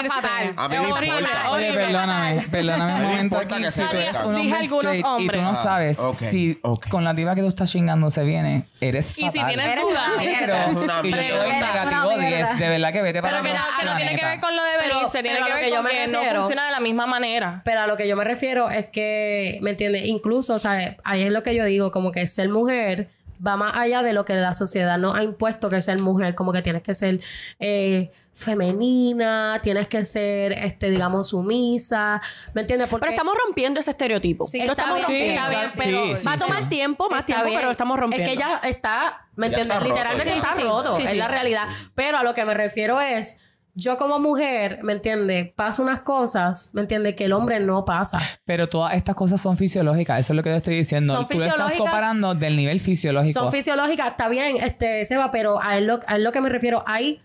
A mí me importa. Oye, perdóname, perdóname un momento aquí. Si tú eres un hombre straight hombres. y tú no sabes si con la diva que tú estás chingando se viene, eres fatal. Y si tienes dudas. Pero, y yo te negativo 10. De verdad que vete para Pero que no tiene que ver con lo de venirse, tiene que ver con que no funciona de la misma manera. Pero a lo que yo me refiero es que, ¿me entiendes? Incluso, o sea, ahí es lo que yo digo, como que ser mujer va más allá de lo que la sociedad nos ha impuesto que ser mujer, como que tienes que ser eh, femenina, tienes que ser, este, digamos, sumisa, ¿me entiendes? Pero estamos rompiendo ese estereotipo. Sí, estamos Está bien, pero va a tomar tiempo, más tiempo, pero lo estamos rompiendo. Es que ella está, ¿me entiendes? Literalmente está roto es la realidad. Pero a lo que me refiero es yo como mujer, ¿me entiende? Paso unas cosas, ¿me entiende? Que el hombre no pasa. Pero todas estas cosas son fisiológicas, eso es lo que yo estoy diciendo. Son Tú lo estás comparando del nivel fisiológico. Son fisiológicas, está bien, este, Seba, pero a lo, que me refiero, hay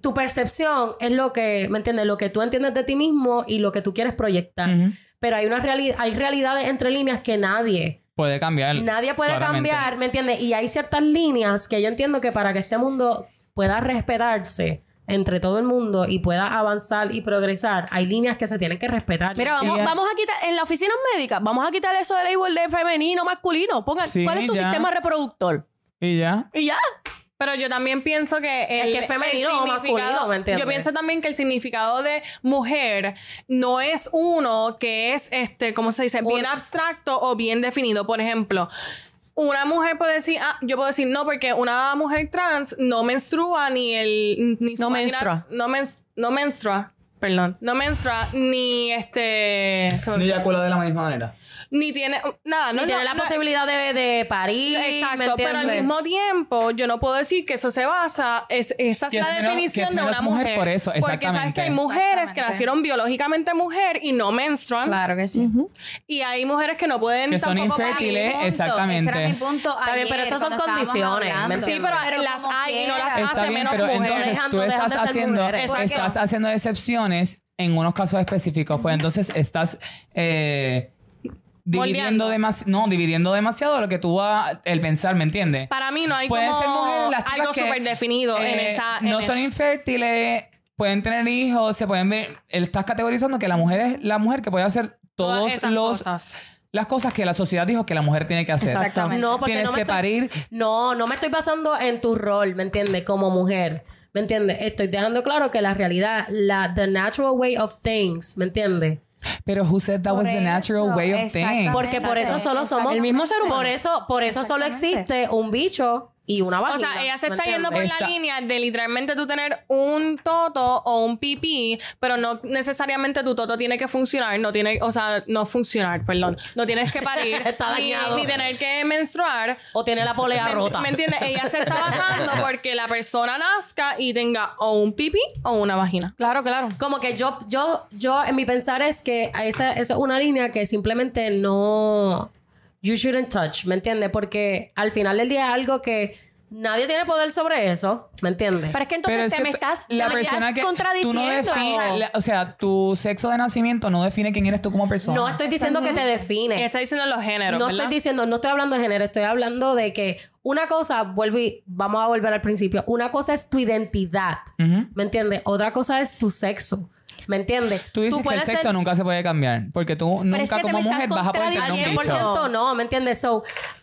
tu percepción es lo que, ¿me entiendes? Lo que tú entiendes de ti mismo y lo que tú quieres proyectar. Pero hay, una reali hay realidades entre líneas que nadie puede cambiar. Nadie puede cambiar, ¿me entiende? Y hay ciertas líneas que yo entiendo que para que este mundo pueda respetarse, entre todo el mundo y pueda avanzar y progresar, hay líneas que se tienen que respetar. Mira, vamos, vamos a quitar, en la oficina médica, vamos a quitar eso de label de femenino, masculino. Pongan, ¿cuál es tu sistema reproductor? Y ya. Y ya. Pero yo también pienso que el, es que femenino o masculino, Yo pienso también que el significado de mujer no es uno que es este, ¿cómo se dice? Bien abstracto o bien definido. Por ejemplo, una mujer puede decir, ah, yo puedo decir no, porque una mujer trans no menstrua ni el. Ni no, menstrua. No, no menstrua perdón, no menstrua ni este... Ni eyacula de la misma manera. Ni tiene... Nada, no, tiene la posibilidad de, de parir. Exacto, pero al mismo tiempo yo no puedo decir que eso se basa, es, esa es la definición de una mujer por eso, Exactamente. Porque sabes que hay mujeres que nacieron biológicamente mujer y no menstruan. Claro que sí. Y hay mujeres que no pueden Que son tampoco infértiles, exactamente. pero esas son condiciones, Sí, pero las hay y no las hace menos mujeres. entonces tú estás haciendo, estás haciendo excepción en unos casos específicos, pues entonces estás eh, dividiendo demasiado, no, dividiendo demasiado lo que tú vas el pensar, ¿me entiendes? Para mí no hay como algo súper definido en eh, esa... no son infértiles, pueden tener hijos, se pueden ver... Estás categorizando que la mujer es la mujer que puede hacer todos Todas los... las cosas que la sociedad dijo que la mujer tiene que hacer. Exactamente. No, Tienes que parir. No, no me estoy basando en tu rol, ¿me entiendes? Como mujer. ¿Me entiendes? Estoy dejando claro que la realidad, la the natural way of things, ¿me entiendes? Pero who said that was the natural way of things? Porque por eso solo somos el mismo ser Por eso, por eso solo existe un bicho y una vagina. O sea, ella se está yendo por la línea de literalmente tú tener un toto o un pipí, pero no necesariamente tu toto tiene que funcionar, no tiene, o sea, no funcionar, perdón. No tienes que parir ni, tener que menstruar. O tiene la polea rota. ¿Me entiendes? Ella se está basando porque la persona nazca y tenga o un pipí o una vagina. Claro, claro. Como que yo, yo, yo, en mi pensar es que esa, esa es una línea que simplemente no you shouldn't touch, ¿me entiendes? Porque al final del día es algo que nadie tiene poder sobre eso, ¿me entiendes? Pero es que entonces te me estás, contradiciendo. o sea, tu sexo de nacimiento no define quién eres tú como persona. No estoy diciendo que te define. Está diciendo los géneros. No estoy diciendo, no estoy hablando de género, estoy hablando de que una cosa, y vamos a volver al principio, una cosa es tu identidad, ¿me entiendes? Otra cosa es tu sexo. ¿Me entiendes? Tú dices que el sexo nunca se puede cambiar. Porque tú nunca como mujer vas a poder tener un bicho. no, ¿me entiendes? So,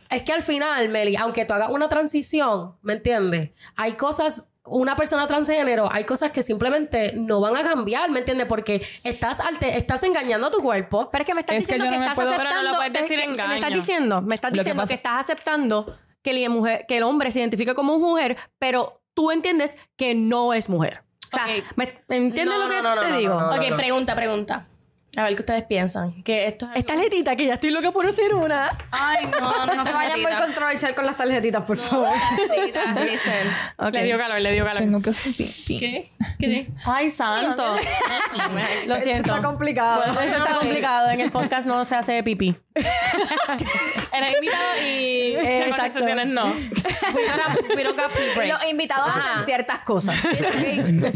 es que al final, Meli, aunque tú hagas una transición, ¿me entiendes? Hay cosas una persona transgénero, hay cosas que simplemente no van a cambiar, ¿me entiendes? Porque estás estás engañando a tu cuerpo. Pero es que me estás diciendo que, no estás puedo, aceptando, no lo puedes decir engaño me estás diciendo, me estás diciendo que, estás aceptando que el, mujer, que el hombre se identifica como mujer, pero tú entiendes que no es mujer. ¿me, ¿entiendes lo que te digo? ok, pregunta, pregunta. A ver qué ustedes piensan. Que esto es Esta tarjetita, que ya estoy loca por hacer una. Ay, no, no, se vayan muy controversial con las tarjetitas, por favor. Tarjetitas, dicen. Le dio calor, le dio calor. Tengo que hacer pipí. ¿Qué? ¿Qué? Ay, santo. Lo siento. Eso está complicado. Eso está complicado. En el podcast no se hace pipí. Era invitado y eh, las conversaciones no. Los invitados hacen ciertas cosas. Y entonces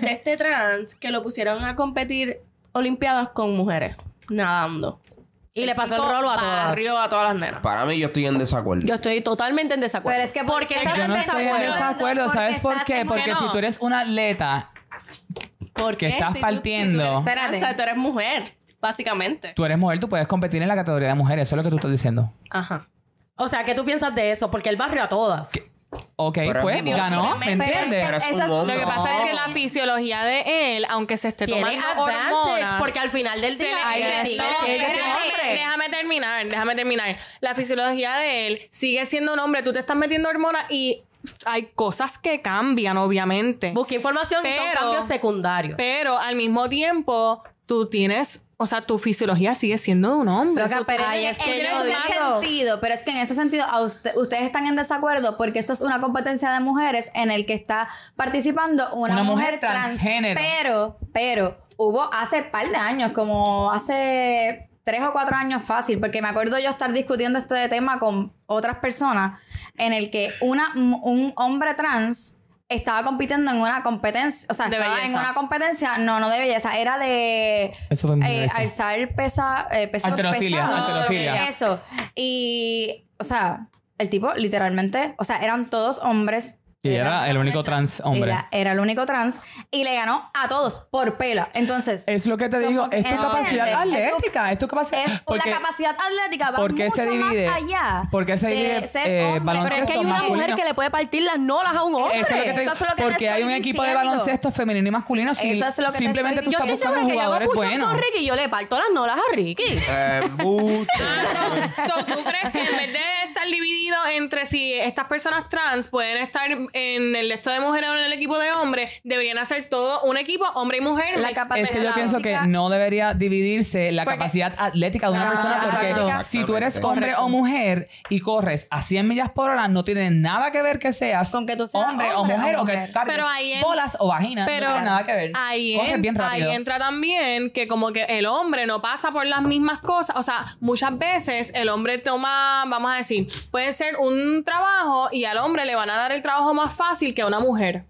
de este trans que lo pusieron a competir olimpiadas con mujeres nadando. Y le pasó el rolo a todas. Barrio a todas las nenas. Para mí, yo estoy en desacuerdo. Yo estoy totalmente en desacuerdo. Pero es que porque estás Yo no estoy en desacuerdo, ¿sabes por qué? Porque si tú eres un atleta porque que estás partiendo, Espérate. O sea, tú eres mujer, básicamente. Tú eres mujer, tú puedes competir en la categoría de mujeres. Eso es lo que tú estás diciendo. Ajá. O sea, ¿qué tú piensas de eso? Porque el barrio a todas. Ok, pues ganó, ¿me entiendes? Lo que pasa es que la fisiología de él, aunque se esté tomando hormonas, porque al final del día déjame, terminar, déjame terminar. La fisiología de él sigue siendo un hombre, tú te estás metiendo hormonas y hay cosas que cambian, obviamente. Busqué información que son cambios secundarios. Pero al mismo tiempo, tú tienes o sea, tu fisiología sigue siendo de un hombre. pero es, que en ese sentido, ustedes están en desacuerdo porque esto es una competencia de mujeres en el que está participando una, mujer, transgénero. pero, pero hubo hace par de años, como hace tres o cuatro años fácil, porque me acuerdo yo estar discutiendo este tema con otras personas en el que una, un hombre trans estaba compitiendo en una competencia, o sea, estaba en una competencia, no, no de belleza, era de eh, alzar pesa, eh, pesos Alterofilia, pesados, Eso. Y, o sea, el tipo literalmente, o sea, eran todos hombres y era, el único trans, hombre. Era, el único trans y le ganó a todos por pela. Entonces. Es lo que te digo, es tu capacidad atlética. Es tu capacidad. la capacidad atlética. porque mucho se divide? Más allá porque se divide? Eh, Pero es que hay una mujer que le puede partir las nolas a un hombre. Eso es lo que te porque hay un equipo de baloncesto femenino y masculino. Si Eso es lo que simplemente te estoy tú estás buscando jugadores buenos. Yo le parto las nolas a Ricky. Eh, mucho. ¿Tú crees que en vez de estar dividido entre si estas personas trans pueden estar en el esto de mujeres o en el equipo de hombres, deberían hacer todo un equipo, hombre y mujer. La capacidad es que yo pienso que no debería dividirse la capacidad atlética de una persona porque si tú eres hombre o mujer y corres a 100 millas por hora, no tiene nada que ver que seas, que tú seas hombre, o mujer o, que cargues bolas o vaginas. Pero no tiene nada que ver. Ahí, ahí entra también que como que el hombre no pasa por las mismas cosas. O sea, muchas veces el hombre toma, vamos a decir, puede ser un trabajo y al hombre le van a dar el trabajo más fácil que a una mujer.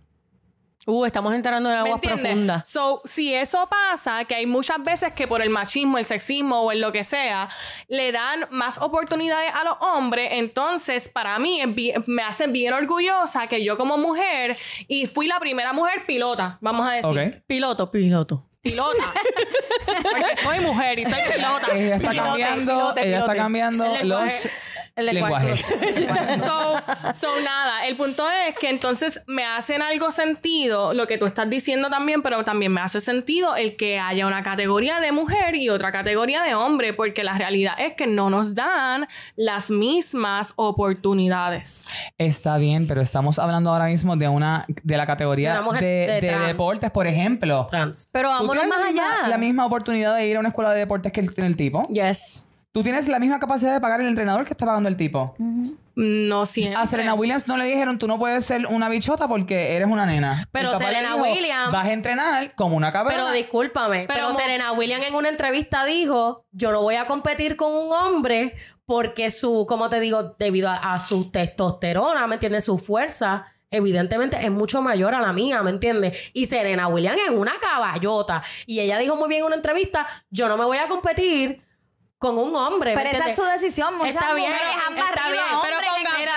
Uh, estamos entrando en aguas profundas. So, si eso pasa, que hay muchas veces que por el machismo, el sexismo o en lo que sea, le dan más oportunidades a los hombres, entonces para mí me hace bien orgullosa que yo como mujer, y fui la primera mujer pilota, vamos a decir. Piloto, piloto pilota. Porque soy mujer y soy pilota. Ella está cambiando, está cambiando los el lenguaje. so, nada, el punto es que entonces me hacen algo sentido lo que tú estás diciendo también, pero también me hace sentido el que haya una categoría de mujer y otra categoría de hombre, porque la realidad es que no nos dan las mismas oportunidades. Está bien, pero estamos hablando ahora mismo de una de la categoría de, deportes, por ejemplo. Pero vámonos más allá. La misma oportunidad de ir a una escuela de deportes que el, el tipo. Yes. Tú tienes la misma capacidad de pagar el entrenador que está pagando el tipo. No sí. A Serena Williams no le dijeron, tú no puedes ser una bichota porque eres una nena. Pero Serena Williams... Vas a entrenar como una caballota. Pero discúlpame, pero, Serena Williams en una entrevista dijo, yo no voy a competir con un hombre porque su, como te digo, debido a, a su testosterona, ¿me entiendes? Su fuerza evidentemente es mucho mayor a la mía, ¿me entiendes? Y Serena Williams es una caballota. Y ella dijo muy bien en una entrevista, yo no me voy a competir con un hombre. Pero esa es su decisión, muchas está bien, está bien, pero con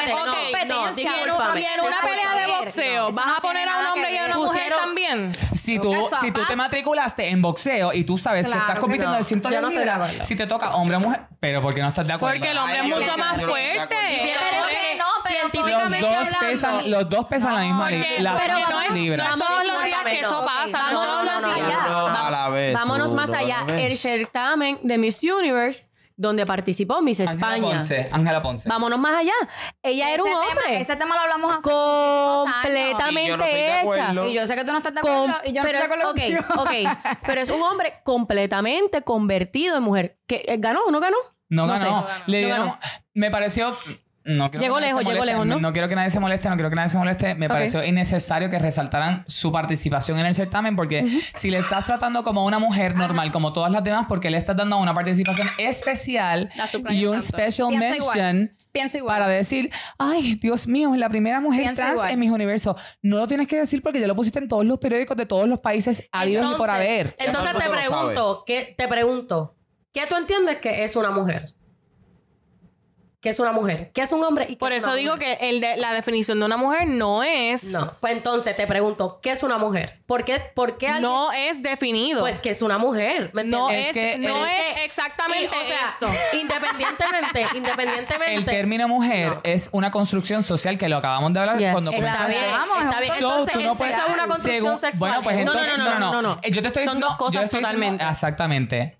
Ok, no, si en una pelea de boxeo, ¿vas a poner a un hombre y a una mujer también? Si tú, si tú te matriculaste en boxeo y tú sabes que estás compitiendo en el 110 si te toca hombre o mujer, pero porque no estás de acuerdo? Porque el hombre es mucho más fuerte los dos pesan, los dos pesan la misma libra. Pero no es libra. Todos los días que eso pasa. No, no, no. Vámonos más allá. El certamen de Miss Universe donde participó Miss España. Ángela Ponce, Ponce, Vámonos más allá. Ella era un hombre. Ese tema lo hablamos hace completamente hecha. y yo sé que tú no estás tan. acuerdo y yo no pero de es, okay, Pero es un hombre completamente convertido en mujer. ¿Que eh, ganó o no ganó? No, ganó. Le ganó. Me pareció llegó lejos, llegó lejos, ¿no? No quiero que nadie se moleste, no quiero que nadie se moleste. Me pareció innecesario que resaltaran su participación en el certamen porque si le estás tratando como una mujer normal, como todas las demás, porque le estás dando una participación especial y un special mention igual. para decir, ay, Dios mío, es la primera mujer trans en mis universos. No lo tienes que decir porque ya lo pusiste en todos los periódicos de todos los países habidos por haber. Entonces te pregunto, te pregunto, ¿qué tú entiendes que es una mujer? qué es una mujer, qué es un hombre y qué Por eso digo que la definición de una mujer no es. No, pues entonces te pregunto, ¿qué es una mujer? ¿Por qué, por qué alguien... No es definido. Pues que es una mujer. ¿me no es, que, no es, eh, exactamente esto. Independientemente, independientemente. El término mujer es una construcción social que lo acabamos de hablar cuando cuando está Bien, está bien. Entonces, no es una construcción sexual. Bueno, pues entonces, no, no, no, no, no, eh, Yo te estoy Son diciendo, dos cosas totalmente. exactamente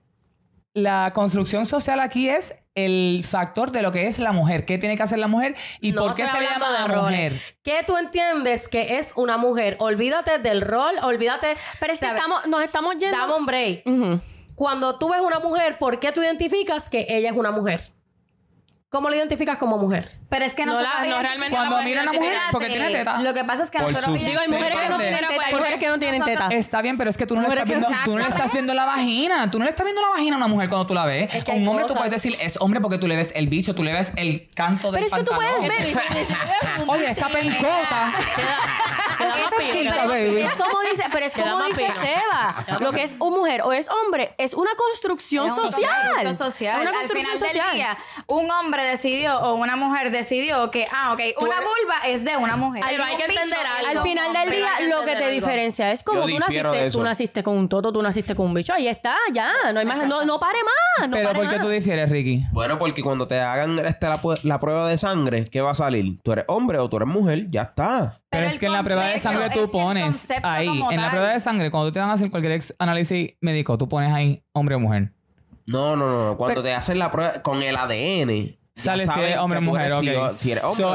la construcción social aquí es el factor de lo que es la mujer, qué tiene que hacer la mujer y por qué se le llama la mujer. ¿Qué tú entiendes que es una mujer? Olvídate del rol, olvídate. Pero es que estamos, nos estamos yendo. Dame un break. Cuando tú ves una mujer, ¿por qué tú identificas que ella es una mujer? ¿Cómo la identificas como mujer? Pero es que no, nosotros cuando mira a una mujer porque tiene teta. Lo que pasa es que a nosotros digo, hay mujeres que no tienen teta, hay mujeres que no tienen teta. Está bien, pero es que tú no, le estás, viendo, tú no le estás viendo la vagina, tú no le estás viendo la vagina a una mujer cuando tú la ves. un hombre tú puedes decir es hombre porque tú le ves el bicho, tú le ves el canto del Pero es que tú puedes ver Oye, esa pencota. Es como dice, pero es como dice Seba, lo que es un mujer o es hombre es una construcción social. Una construcción social. Al final del un hombre decidió o una mujer decidió decidió que, ah, ok, una vulva es de una mujer. Al final del día, lo que te diferencia es como tú naciste, tú con un toto, tú naciste con un bicho. Ahí está, ya. No hay más. No, pare más. Pero ¿por qué tú difieres, Ricky? Bueno, porque cuando te hagan este, la, prueba de sangre, ¿qué va a salir? ¿Tú eres hombre o tú eres mujer? Ya está. Pero, es que en la prueba de sangre tú pones ahí. En la prueba de sangre, cuando te van a hacer cualquier análisis médico, tú pones ahí hombre o mujer. no, no. no. Cuando te hacen la prueba con el ADN, Sale si eres hombre o mujer, ok.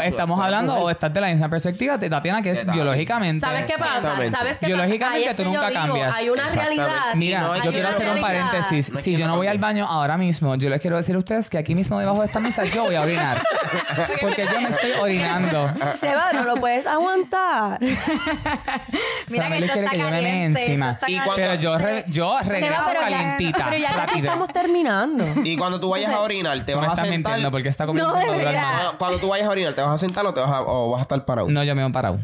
estamos hablando o estás de la misma perspectiva, Tatiana, que es biológicamente. ¿Sabes qué pasa? ¿Sabes qué biológicamente tú nunca cambias. Hay una realidad. Mira, yo quiero hacer un paréntesis. si yo no voy al baño ahora mismo, yo les quiero decir a ustedes que aquí mismo debajo de esta mesa yo voy a orinar. porque yo me estoy orinando. Seba, no lo puedes aguantar. Mira que quiere que yo le me encima. Pero yo, yo regreso calientita. Pero ya estamos terminando. Y cuando tú vayas a orinar, te vas a sentar está comiendo no, Cuando, tú vayas a orinar, ¿te vas a sentar o, te vas, a, o vas a estar parado? No, yo me voy parado.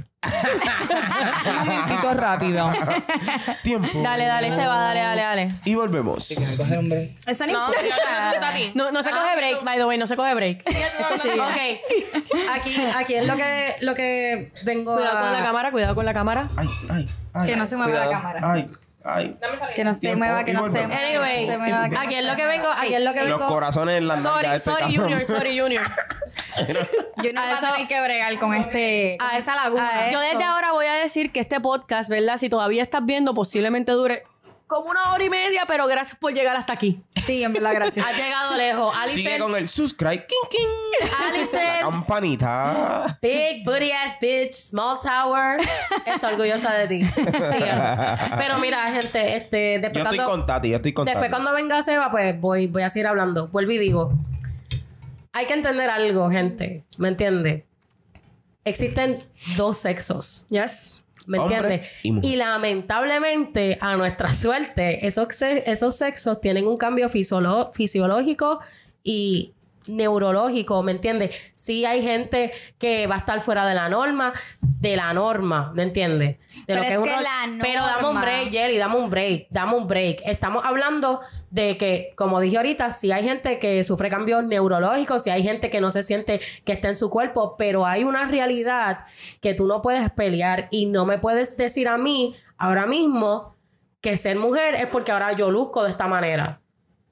Un rápido. Tiempo. Dale, dale, se va, dale, dale, dale. Y volvemos. ¿Qué no coge no, no, se ah, coge break, by the way, no se coge break. ok. Aquí, aquí es lo que, lo que vengo cuidado con la cámara, cuidado con la cámara. Ay, ay, ay. Que no se mueva la cámara. Ay. Ay. Que no se mueva, que no se mueva. Anyway, aquí es lo que vengo, aquí es lo que vengo. Los corazones en la nalga Sorry, este sorry, Junior, sorry, Junior. Yo no eso, hay que bregar con este a esa laguna. Yo desde ahora voy a decir que este podcast, ¿verdad? Si todavía estás viendo, posiblemente dure como una hora y media, pero gracias por llegar hasta aquí. Sí, en verdad, gracias. ha llegado lejos. Sigue con el subscribe. King, king. Alice. campanita. Big booty ass bitch. Small tower. Estoy orgullosa de ti. Sí, pero mira, gente, este. Después yo estoy contada. estoy contada. Después cuando venga Seba, pues voy, voy a seguir hablando. Vuelvo y digo. Hay que entender algo, gente. ¿Me entiendes? Existen dos sexos. Yes. ¿Me entiendes? Y, lamentablemente, a nuestra suerte, esos, esos sexos tienen un cambio fisiológico y neurológico, ¿me entiendes? Sí hay gente que va a estar fuera de la norma, de la norma, ¿me entiendes? pero lo que es la Pero dame un break, Jelly, dame un break, dame un break. Estamos hablando de que, como dije ahorita, si sí hay gente que sufre cambios neurológicos, si sí hay gente que no se siente que está en su cuerpo, pero hay una realidad que tú no puedes pelear y no me puedes decir a mí ahora mismo que ser mujer es porque ahora yo luzco de esta manera.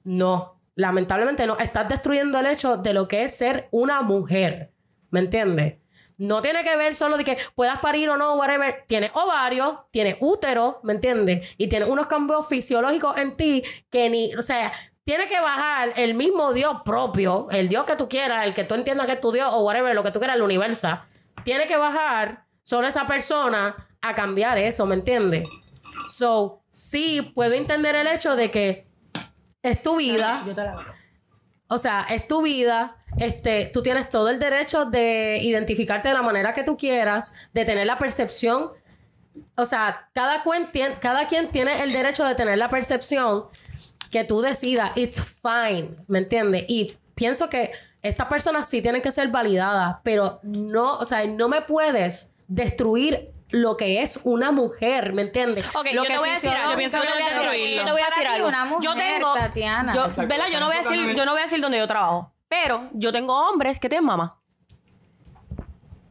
No, lamentablemente no, estás destruyendo el hecho de lo que es ser una mujer. ¿Me entiendes? No tiene que ver solo de que puedas parir o no, whatever. Tiene ovario, tiene útero, ¿me entiendes? Y tiene unos cambios fisiológicos en ti que ni, o sea, tiene que bajar el mismo Dios propio, el Dios que tú quieras, el que tú entiendas que es tu Dios o whatever, lo que tú quieras, el universo. Tiene que bajar solo esa persona a cambiar eso, ¿me entiendes? So, sí, puedo entender el hecho de que es tu vida. O sea, es tu vida. Este, tú tienes todo el derecho de identificarte de la manera que tú quieras, de tener la percepción. O sea, cada, cada quien tiene el derecho de tener la percepción que tú decidas. It's fine, ¿me entiendes? Y pienso que estas personas sí tienen que ser validadas, pero no, o sea, no me puedes destruir lo que es una mujer, ¿me entiendes? Ok, lo yo que te voy a decir algo. Yo pienso que voy a decir, yo te voy a decir algo. Una mujer, yo tengo, Tatiana. Yo, ¿verdad? Yo no voy a decir, yo no voy a decir dónde yo trabajo. Pero yo tengo hombres que tienen mamá.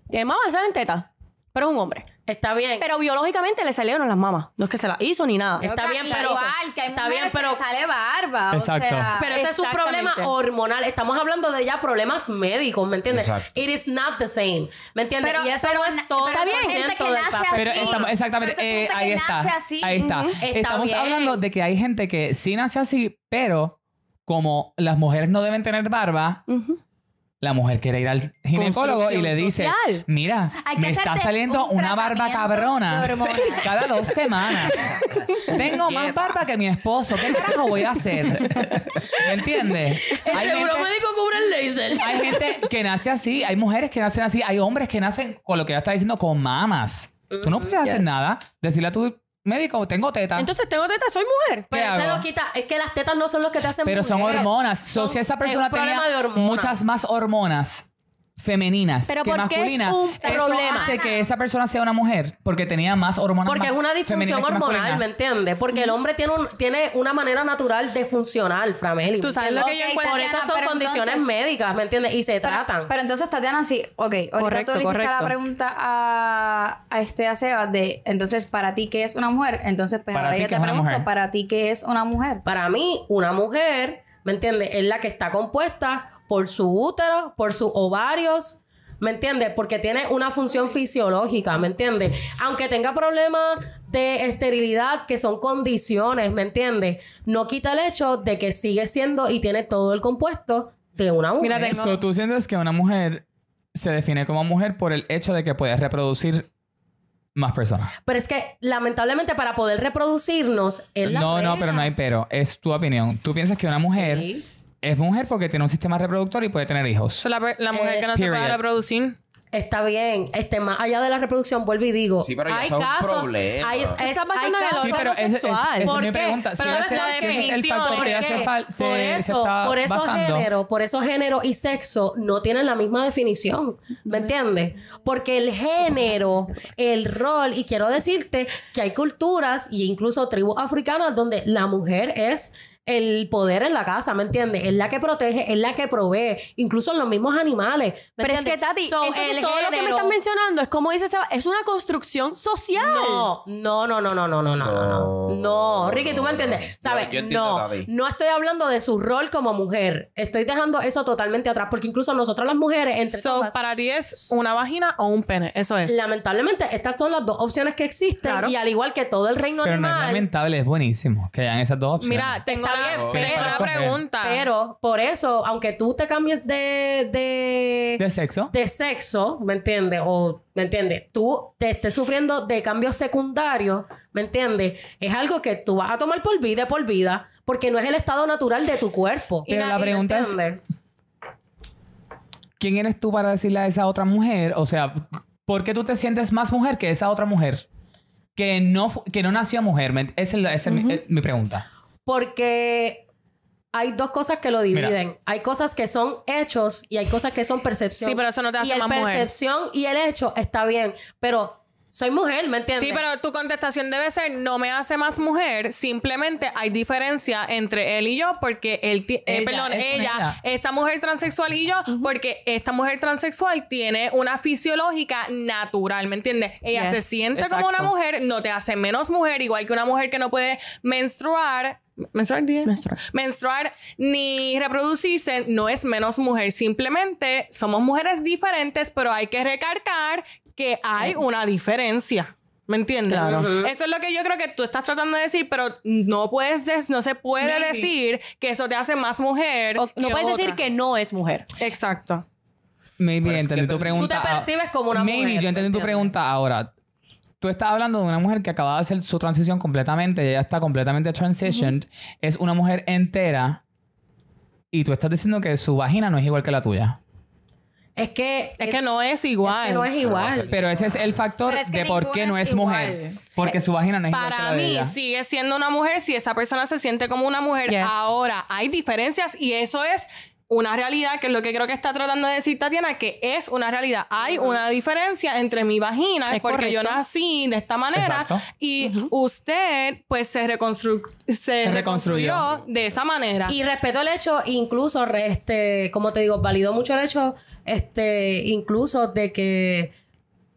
Tienen mamá, salen teta. Pero es un hombre. Está bien. Pero biológicamente le salieron las mamas. No es que se las hizo ni nada. Está bien, pero. está bien, pero. sale barba. Exacto. pero ese es un problema hormonal. Estamos hablando de ya problemas médicos, ¿me entiendes? It is not the same. ¿Me entiendes? Pero, y eso no es todo. Está Gente que eh, nace así. Pero estamos, exactamente. ahí, está, Estamos hablando de que hay gente que sí nace así, pero como las mujeres no deben tener barba la mujer quiere ir al ginecólogo y le dice, mira, me está saliendo una barba cabrona cada dos semanas. Tengo más barba que mi esposo. ¿Qué carajo voy a hacer? ¿Me entiendes? El hay seguro gente, médico cubre el laser. Hay gente que nace así, hay mujeres que nacen así, hay hombres que nacen con lo que ya está diciendo, con mamas. Tú no mm, puedes hacer nada. Decirle a tu médico, tengo teta. Entonces tengo teta, soy mujer. Pero se lo quita. Es que las tetas no son los que te hacen Pero son hormonas. So, si esa persona tenía muchas más hormonas femeninas Pero que masculinas. Es un problema. hace que esa persona sea una mujer porque tenía más hormonas. Porque es una disfunción hormonal, ¿me entiendes? Porque el hombre tiene, un, tiene una manera natural de funcionar, Frameli. Tú sabes lo que yo Por eso son condiciones médicas, ¿me entiendes? Y se tratan. Pero entonces, Tatiana, sí, ok, correcto, tú le hiciste la pregunta a, a este a de entonces, para ti, ¿qué es una mujer? Entonces, pues ahora te pregunto, ¿para ti qué es una mujer? Para mí, una mujer, ¿me entiendes? Es la que está compuesta por su útero, por sus ovarios, ¿me entiendes? Porque tiene una función fisiológica, ¿me entiendes? Aunque tenga problemas de esterilidad, que son condiciones, ¿me entiendes? No quita el hecho de que sigue siendo y tiene todo el compuesto de una mujer. Mira, tú sientes que una mujer se define como mujer por el hecho de que puede reproducir más personas. Pero es que, lamentablemente, para poder reproducirnos, es No, no, pero no hay pero. Es tu opinión. Tú piensas que una mujer... Es mujer porque tiene un sistema reproductor y puede tener hijos. la, mujer que no se puede reproducir. Está bien, este, más allá de la reproducción, vuelvo y digo, hay casos, hay, está pasando sí, pero eso, es, mi pregunta, si, el factor ¿Por por eso, género, por eso género y sexo no tienen la misma definición, ¿me entiendes? Porque el género, el rol y quiero decirte que hay culturas e incluso tribus africanas donde la mujer es el poder en la casa, ¿me entiendes? Es la que protege, es la que provee, incluso en los mismos animales. ¿me Pero es que, Tati, entonces todo lo que me estás mencionando es como dice Seba, es una construcción social. No, no, no, no, no, no, no, no, no. No, Ricky, tú me entiendes. ¿Sabes? no, no estoy hablando de su rol como mujer. Estoy dejando eso totalmente atrás, porque incluso nosotras las mujeres, entre so, Son para ti es una vagina o un pene, eso es. Lamentablemente, estas son las dos opciones que existen. Y al igual que todo el reino Pero animal. No es lamentable, es buenísimo que hayan esas dos opciones. Mira, tengo pero, por eso, aunque tú te cambies de, de... sexo? De sexo, ¿me entiendes? O, ¿me entiendes? Tú te estés sufriendo de cambios secundarios, ¿me entiendes? Es algo que tú vas a tomar por vida, por vida, porque no es el estado natural de tu cuerpo. Pero la pregunta es... ¿Quién eres tú para decirle a esa otra mujer? O sea, ¿por qué tú te sientes más mujer que esa otra mujer? Que no, que no nació mujer. Esa es, mi eh, pregunta porque hay dos cosas que lo dividen. Hay cosas que son hechos y hay cosas que son percepción. Sí, pero eso no te hace más mujer. La percepción y el hecho está bien, pero soy mujer, ¿me entiendes? Sí, pero tu contestación debe ser no me hace más mujer, simplemente hay diferencia entre él y yo porque él tiene. Eh, perdón, ella, esta mujer transexual y yo porque esta mujer transexual tiene una fisiológica natural, ¿me entiendes? Ella se siente como una mujer, no te hace menos mujer, igual que una mujer que no puede menstruar menstruar, ni reproducirse no es menos mujer, simplemente somos mujeres diferentes, pero hay que recargar que hay una diferencia. ¿Me entiendes? Eso es lo que yo creo que tú estás tratando de decir, pero no puedes no se puede decir que eso te hace más mujer. no puedes decir que no es mujer. Exacto. Maybe, entendí tu pregunta. Tú te percibes como una mujer. Maybe, yo entendí tu pregunta ahora tú estás hablando de una mujer que acaba de hacer su transición completamente, ella está completamente transitioned, es una mujer entera y tú estás diciendo que su vagina no es igual que la tuya. Es que, es, que no es igual. Es que no es igual. Pero ese es el factor de por qué no es mujer. Porque su vagina no es Para igual. Para mí sigue siendo una mujer si esa persona se siente como una mujer. Ahora, hay diferencias y eso es una realidad, que es lo que creo que está tratando de decir Tatiana, que es una realidad. Hay una diferencia entre mi vagina, porque yo nací de esta manera, y usted pues se, reconstruyó. de esa manera. Y respeto el hecho, incluso, este, como te digo, validó mucho el hecho, este, incluso de que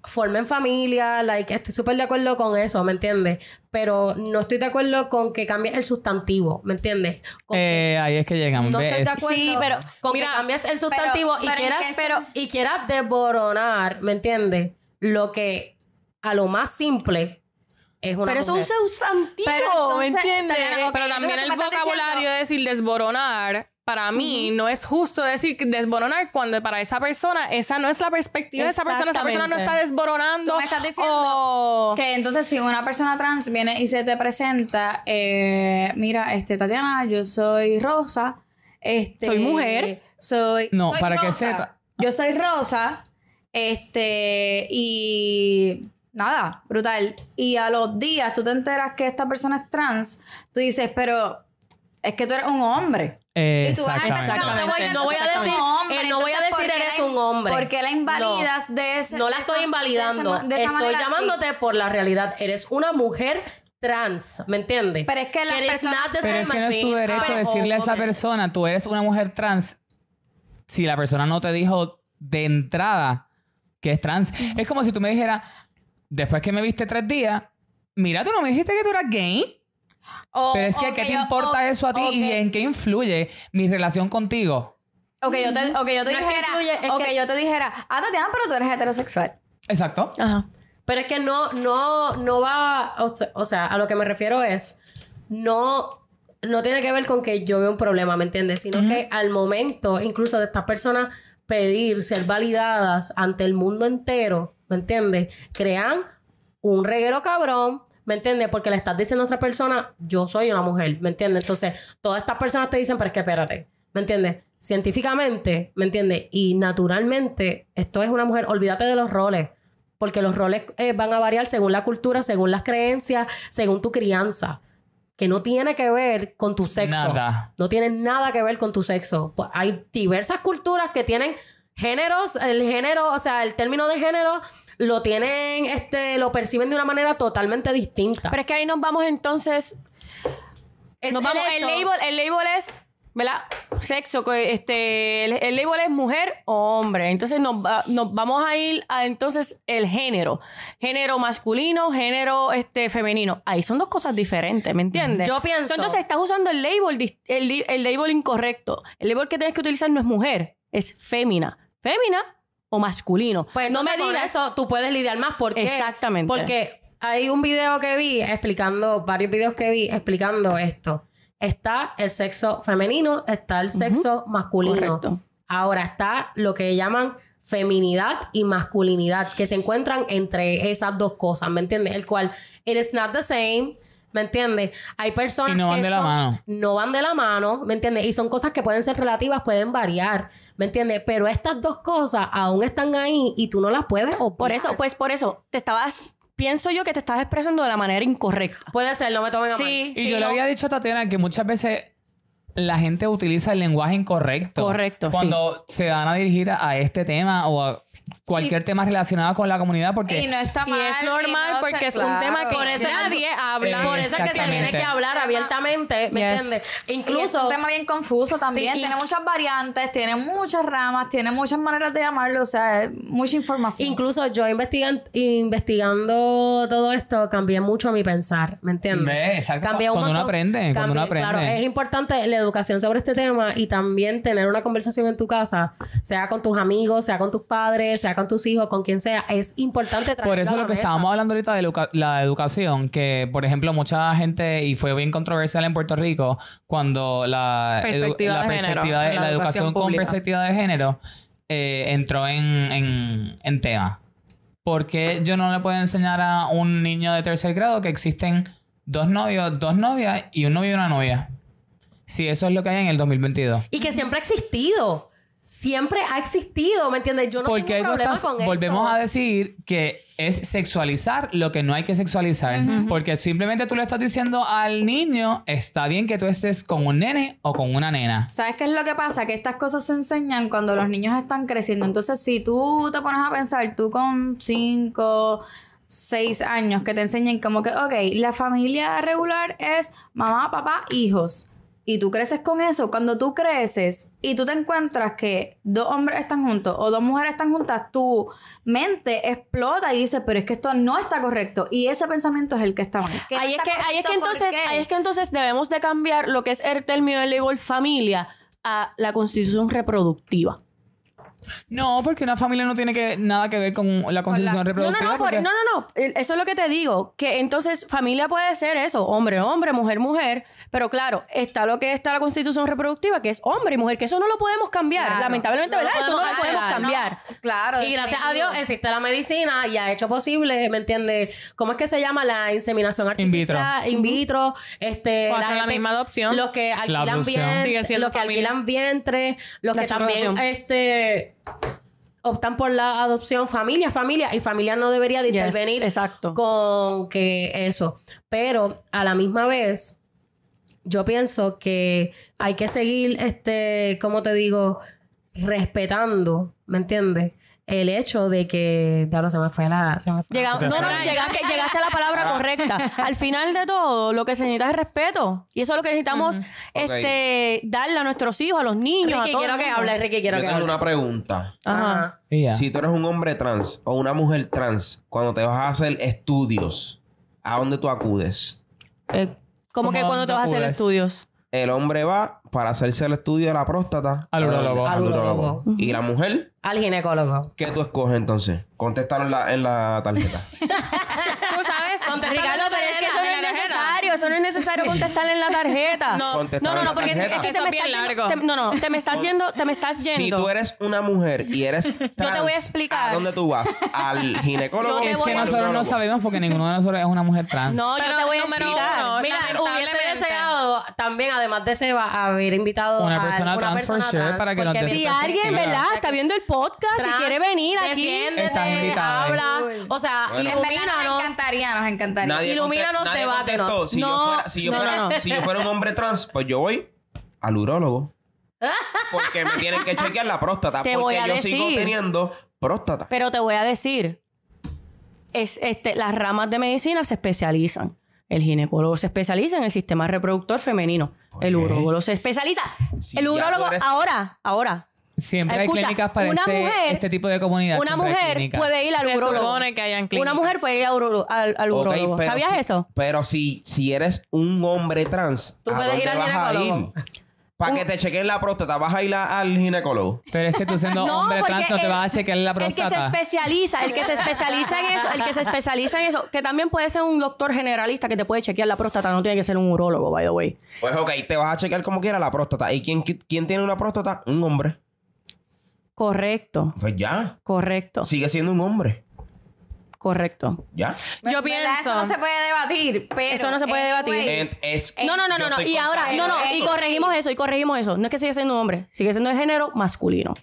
formen familia, like, estoy súper de acuerdo con eso, ¿me entiendes? Pero no estoy de acuerdo con que cambies el sustantivo, ¿me entiendes? eh, ahí es que llegamos. No estoy de acuerdo sí, pero, con que cambies el sustantivo y, quieras, pero, y quieras ¿me entiendes? Lo que a lo más simple es una pero es un sustantivo, pero ¿me entiendes? pero también el vocabulario de decir desboronar para mí no es justo decir desboronar cuando para esa persona esa no es la perspectiva de esa persona, esa persona no está desboronando. me estás diciendo que entonces si una persona trans viene y se te presenta, eh, mira, este Tatiana, yo soy Rosa, este, soy mujer, soy No, para que sepa. Yo soy Rosa, este y nada, brutal. Y a los días tú te enteras que esta persona es trans, tú dices, pero es que tú eres un hombre. Eh, ah, exactamente. No, voy a decir, no voy a decir eres un hombre. Eh, Porque la invalidas no, de No la estoy invalidando. estoy llamándote por la realidad. Eres una mujer trans, ¿me entiendes? Pero es que la persona... es que no es tu derecho ah, decirle a esa persona, tú eres una mujer trans. Si la persona no te dijo de entrada que es trans, es como si tú me dijeras, después que me viste tres días, mira, tú no me dijiste que tú eras gay. Pero es que, ¿qué te importa eso a ti y en qué influye mi relación contigo? Ok, yo te, yo te dijera, yo te dijera, ah, Tatiana, pero tú eres heterosexual. Exacto. Ajá. Pero es que no, no, no va, o sea, a lo que me refiero es, no, no tiene que ver con que yo veo un problema, ¿me entiendes? Sino que al momento, incluso de estas personas pedir ser validadas ante el mundo entero, ¿me entiendes? Crean un reguero cabrón, ¿Me entiendes? Porque le estás diciendo a otra persona, yo soy una mujer, ¿me entiendes? Entonces, todas estas personas te dicen, pero es que espérate, ¿me entiendes? Científicamente, ¿me entiendes? Y naturalmente, esto es una mujer, olvídate de los roles, porque los roles eh, van a variar según la cultura, según las creencias, según tu crianza, que no tiene que ver con tu sexo. No tiene nada que ver con tu sexo. Pues, hay diversas culturas que tienen géneros, el género, o sea, el término de género lo tienen, este, lo perciben de una manera totalmente distinta. Pero es que ahí nos vamos entonces. el label, el label es ¿verdad? Sexo, este, el, label es mujer o hombre. Entonces nos, nos, vamos a ir a entonces el género. Género masculino, género este, femenino. Ahí son dos cosas diferentes, ¿me entiendes? Yo pienso. Entonces estás usando el label, el, el label incorrecto. El label que tienes que utilizar no es mujer, es fémina. Fémina o masculino. Pues no me digas eso, tú puedes lidiar más porque Exactamente. Porque hay un video que vi explicando, varios videos que vi explicando esto. Está el sexo femenino, está el sexo masculino. Correcto. Ahora está lo que llaman feminidad y masculinidad, que se encuentran entre esas dos cosas, ¿me entiendes? El cual, it is not the same, ¿Me entiendes? Hay personas y no van que de la mano. no van de la mano, ¿me entiendes? Y son cosas que pueden ser relativas, pueden variar, ¿me entiendes? Pero estas dos cosas aún están ahí y tú no las puedes o Por eso, pues por eso, te estabas pienso yo que te estás expresando de la manera incorrecta. Puede ser, no me tomen a y yo le había dicho a Tatiana que muchas veces la gente utiliza el lenguaje incorrecto. Correcto. Cuando se van a dirigir a este tema o a cualquier tema relacionado con la comunidad porque y no está es normal porque es un tema que nadie habla por eso es que se tiene que hablar abiertamente ¿me entiendes? incluso es un tema bien confuso también tiene muchas variantes tiene muchas ramas tiene muchas maneras de llamarlo o sea mucha información incluso yo investigando todo esto cambié mucho mi pensar ¿me entiendes? exacto cuando, uno aprende, cuando uno aprende claro es importante la educación sobre este tema y también tener una conversación en tu casa sea con tus amigos sea con tus padres sea con tus hijos, con quien sea, es importante Por eso lo que estábamos hablando ahorita de la educación, que por ejemplo mucha gente, y fue bien controversial en Puerto Rico, cuando la la la, educación, con perspectiva de género eh, entró en, en, en tema. ¿Por qué yo no le puedo enseñar a un niño de tercer grado que existen dos novios, dos novias y un novio y una novia? Si eso es lo que hay en el 2022. Y que siempre ha existido siempre ha existido, ¿me entiendes? Yo no Porque tengo problema Volvemos a decir que es sexualizar lo que no hay que sexualizar. Porque simplemente tú le estás diciendo al niño, está bien que tú estés con un nene o con una nena. ¿Sabes qué es lo que pasa? Que estas cosas se enseñan cuando los niños están creciendo. Entonces, si tú te pones a pensar, tú con cinco seis años que te enseñen como que, ok, la familia regular es mamá, papá, hijos y tú creces con eso, cuando tú creces y tú te encuentras que dos hombres están juntos o dos mujeres están juntas, tu mente explota y dice, pero es que esto no está correcto. Y ese pensamiento es el que está mal. ahí, es que, entonces, es que entonces debemos de cambiar lo que es el término de igual familia a la constitución reproductiva. No, porque una familia no tiene nada que ver con la constitución reproductiva. No no no, eso es lo que te digo, que entonces familia puede ser eso, hombre, hombre, mujer, mujer, pero claro, está lo que está la constitución reproductiva, que es hombre y mujer, que eso no lo podemos cambiar, lamentablemente, ¿verdad? eso no lo podemos cambiar. claro. Y gracias a Dios existe la medicina y ha hecho posible, ¿me entiendes? ¿Cómo es que se llama la inseminación artificial? In vitro. In vitro este, la, la, misma adopción. Los que alquilan, vientre, los que alquilan los que también... Este, optan por la adopción familia, familia, y familia no debería de intervenir con que eso. Pero a la misma vez, yo pienso que hay que seguir, este, como te digo, respetando, ¿me entiendes? el hecho de que, diablo, se me fue la... Se llegaste, a la palabra ah. correcta. Al final de todo, lo que se necesita es respeto. Y eso es lo que necesitamos este, darle a nuestros hijos, a los niños, a todos. quiero que hable, Ricky, quiero que hable. una pregunta. Si tú eres un hombre trans o una mujer trans, cuando te vas a hacer estudios, ¿a dónde tú acudes? Eh, ¿Cómo, que cuando te vas a hacer estudios? El hombre va para hacerse el estudio de la próstata al urologo eh, Y la mujer. Al ginecólogo. ¿Qué tú escoges entonces? Contestaron la, en la tarjeta. tú sabes, Ricardo, pero es que eso no es necesario contestar en la tarjeta. No, no, no, no, porque es que te me estás largo. no, no, te me estás yendo, te me estás yendo. Si tú eres una mujer y eres trans, Yo te voy a explicar. ¿A dónde tú vas? Al ginecólogo. Es que nosotros no sabemos porque ninguno de nosotros es una mujer trans. No, yo te voy a explicar. Mira, hubiese deseado también además de Seba haber invitado una persona a una trans, persona trans para que Si alguien, ¿verdad? Está viendo el podcast y quiere venir aquí, habla, ¿eh? o sea, bueno. Nos encantaría, nos encantaría. Nadie ilumínanos, nadie Contestó. Si si, yo, fuera, un hombre trans, pues yo voy al urólogo. Porque me tienen que chequear la próstata. porque yo sigo teniendo próstata. Pero te voy a decir, es, este, las ramas de medicina se especializan. El ginecólogo se especializa en el sistema reproductor femenino. El urólogo se especializa. el urólogo ahora, ahora, Siempre hay clínicas para este, tipo de comunidad. Una mujer puede ir al Se Una mujer puede ir al, ¿Sabías eso? Pero si, si eres un hombre trans, Tú puedes ir al vas Para que te chequen la próstata, vas a ir al ginecólogo. Pero es que tú siendo hombre trans no te vas a chequear la próstata. El que se especializa, el que se especializa en eso, el que se especializa en eso, que también puede ser un doctor generalista que te puede chequear la próstata, no tiene que ser un urólogo, by the way. Pues ok, te vas a chequear como quiera la próstata. ¿Y quién, quién tiene una próstata? Un hombre. Correcto. Pues ya. Correcto. Sigue siendo un hombre. Correcto. ¿Ya? Yo pienso. Eso no se puede debatir. eso no se puede debatir. no, no, no, no. Y ahora, no, no. Y corregimos eso, y corregimos eso. No es que sigue siendo un hombre, sigue siendo de género masculino.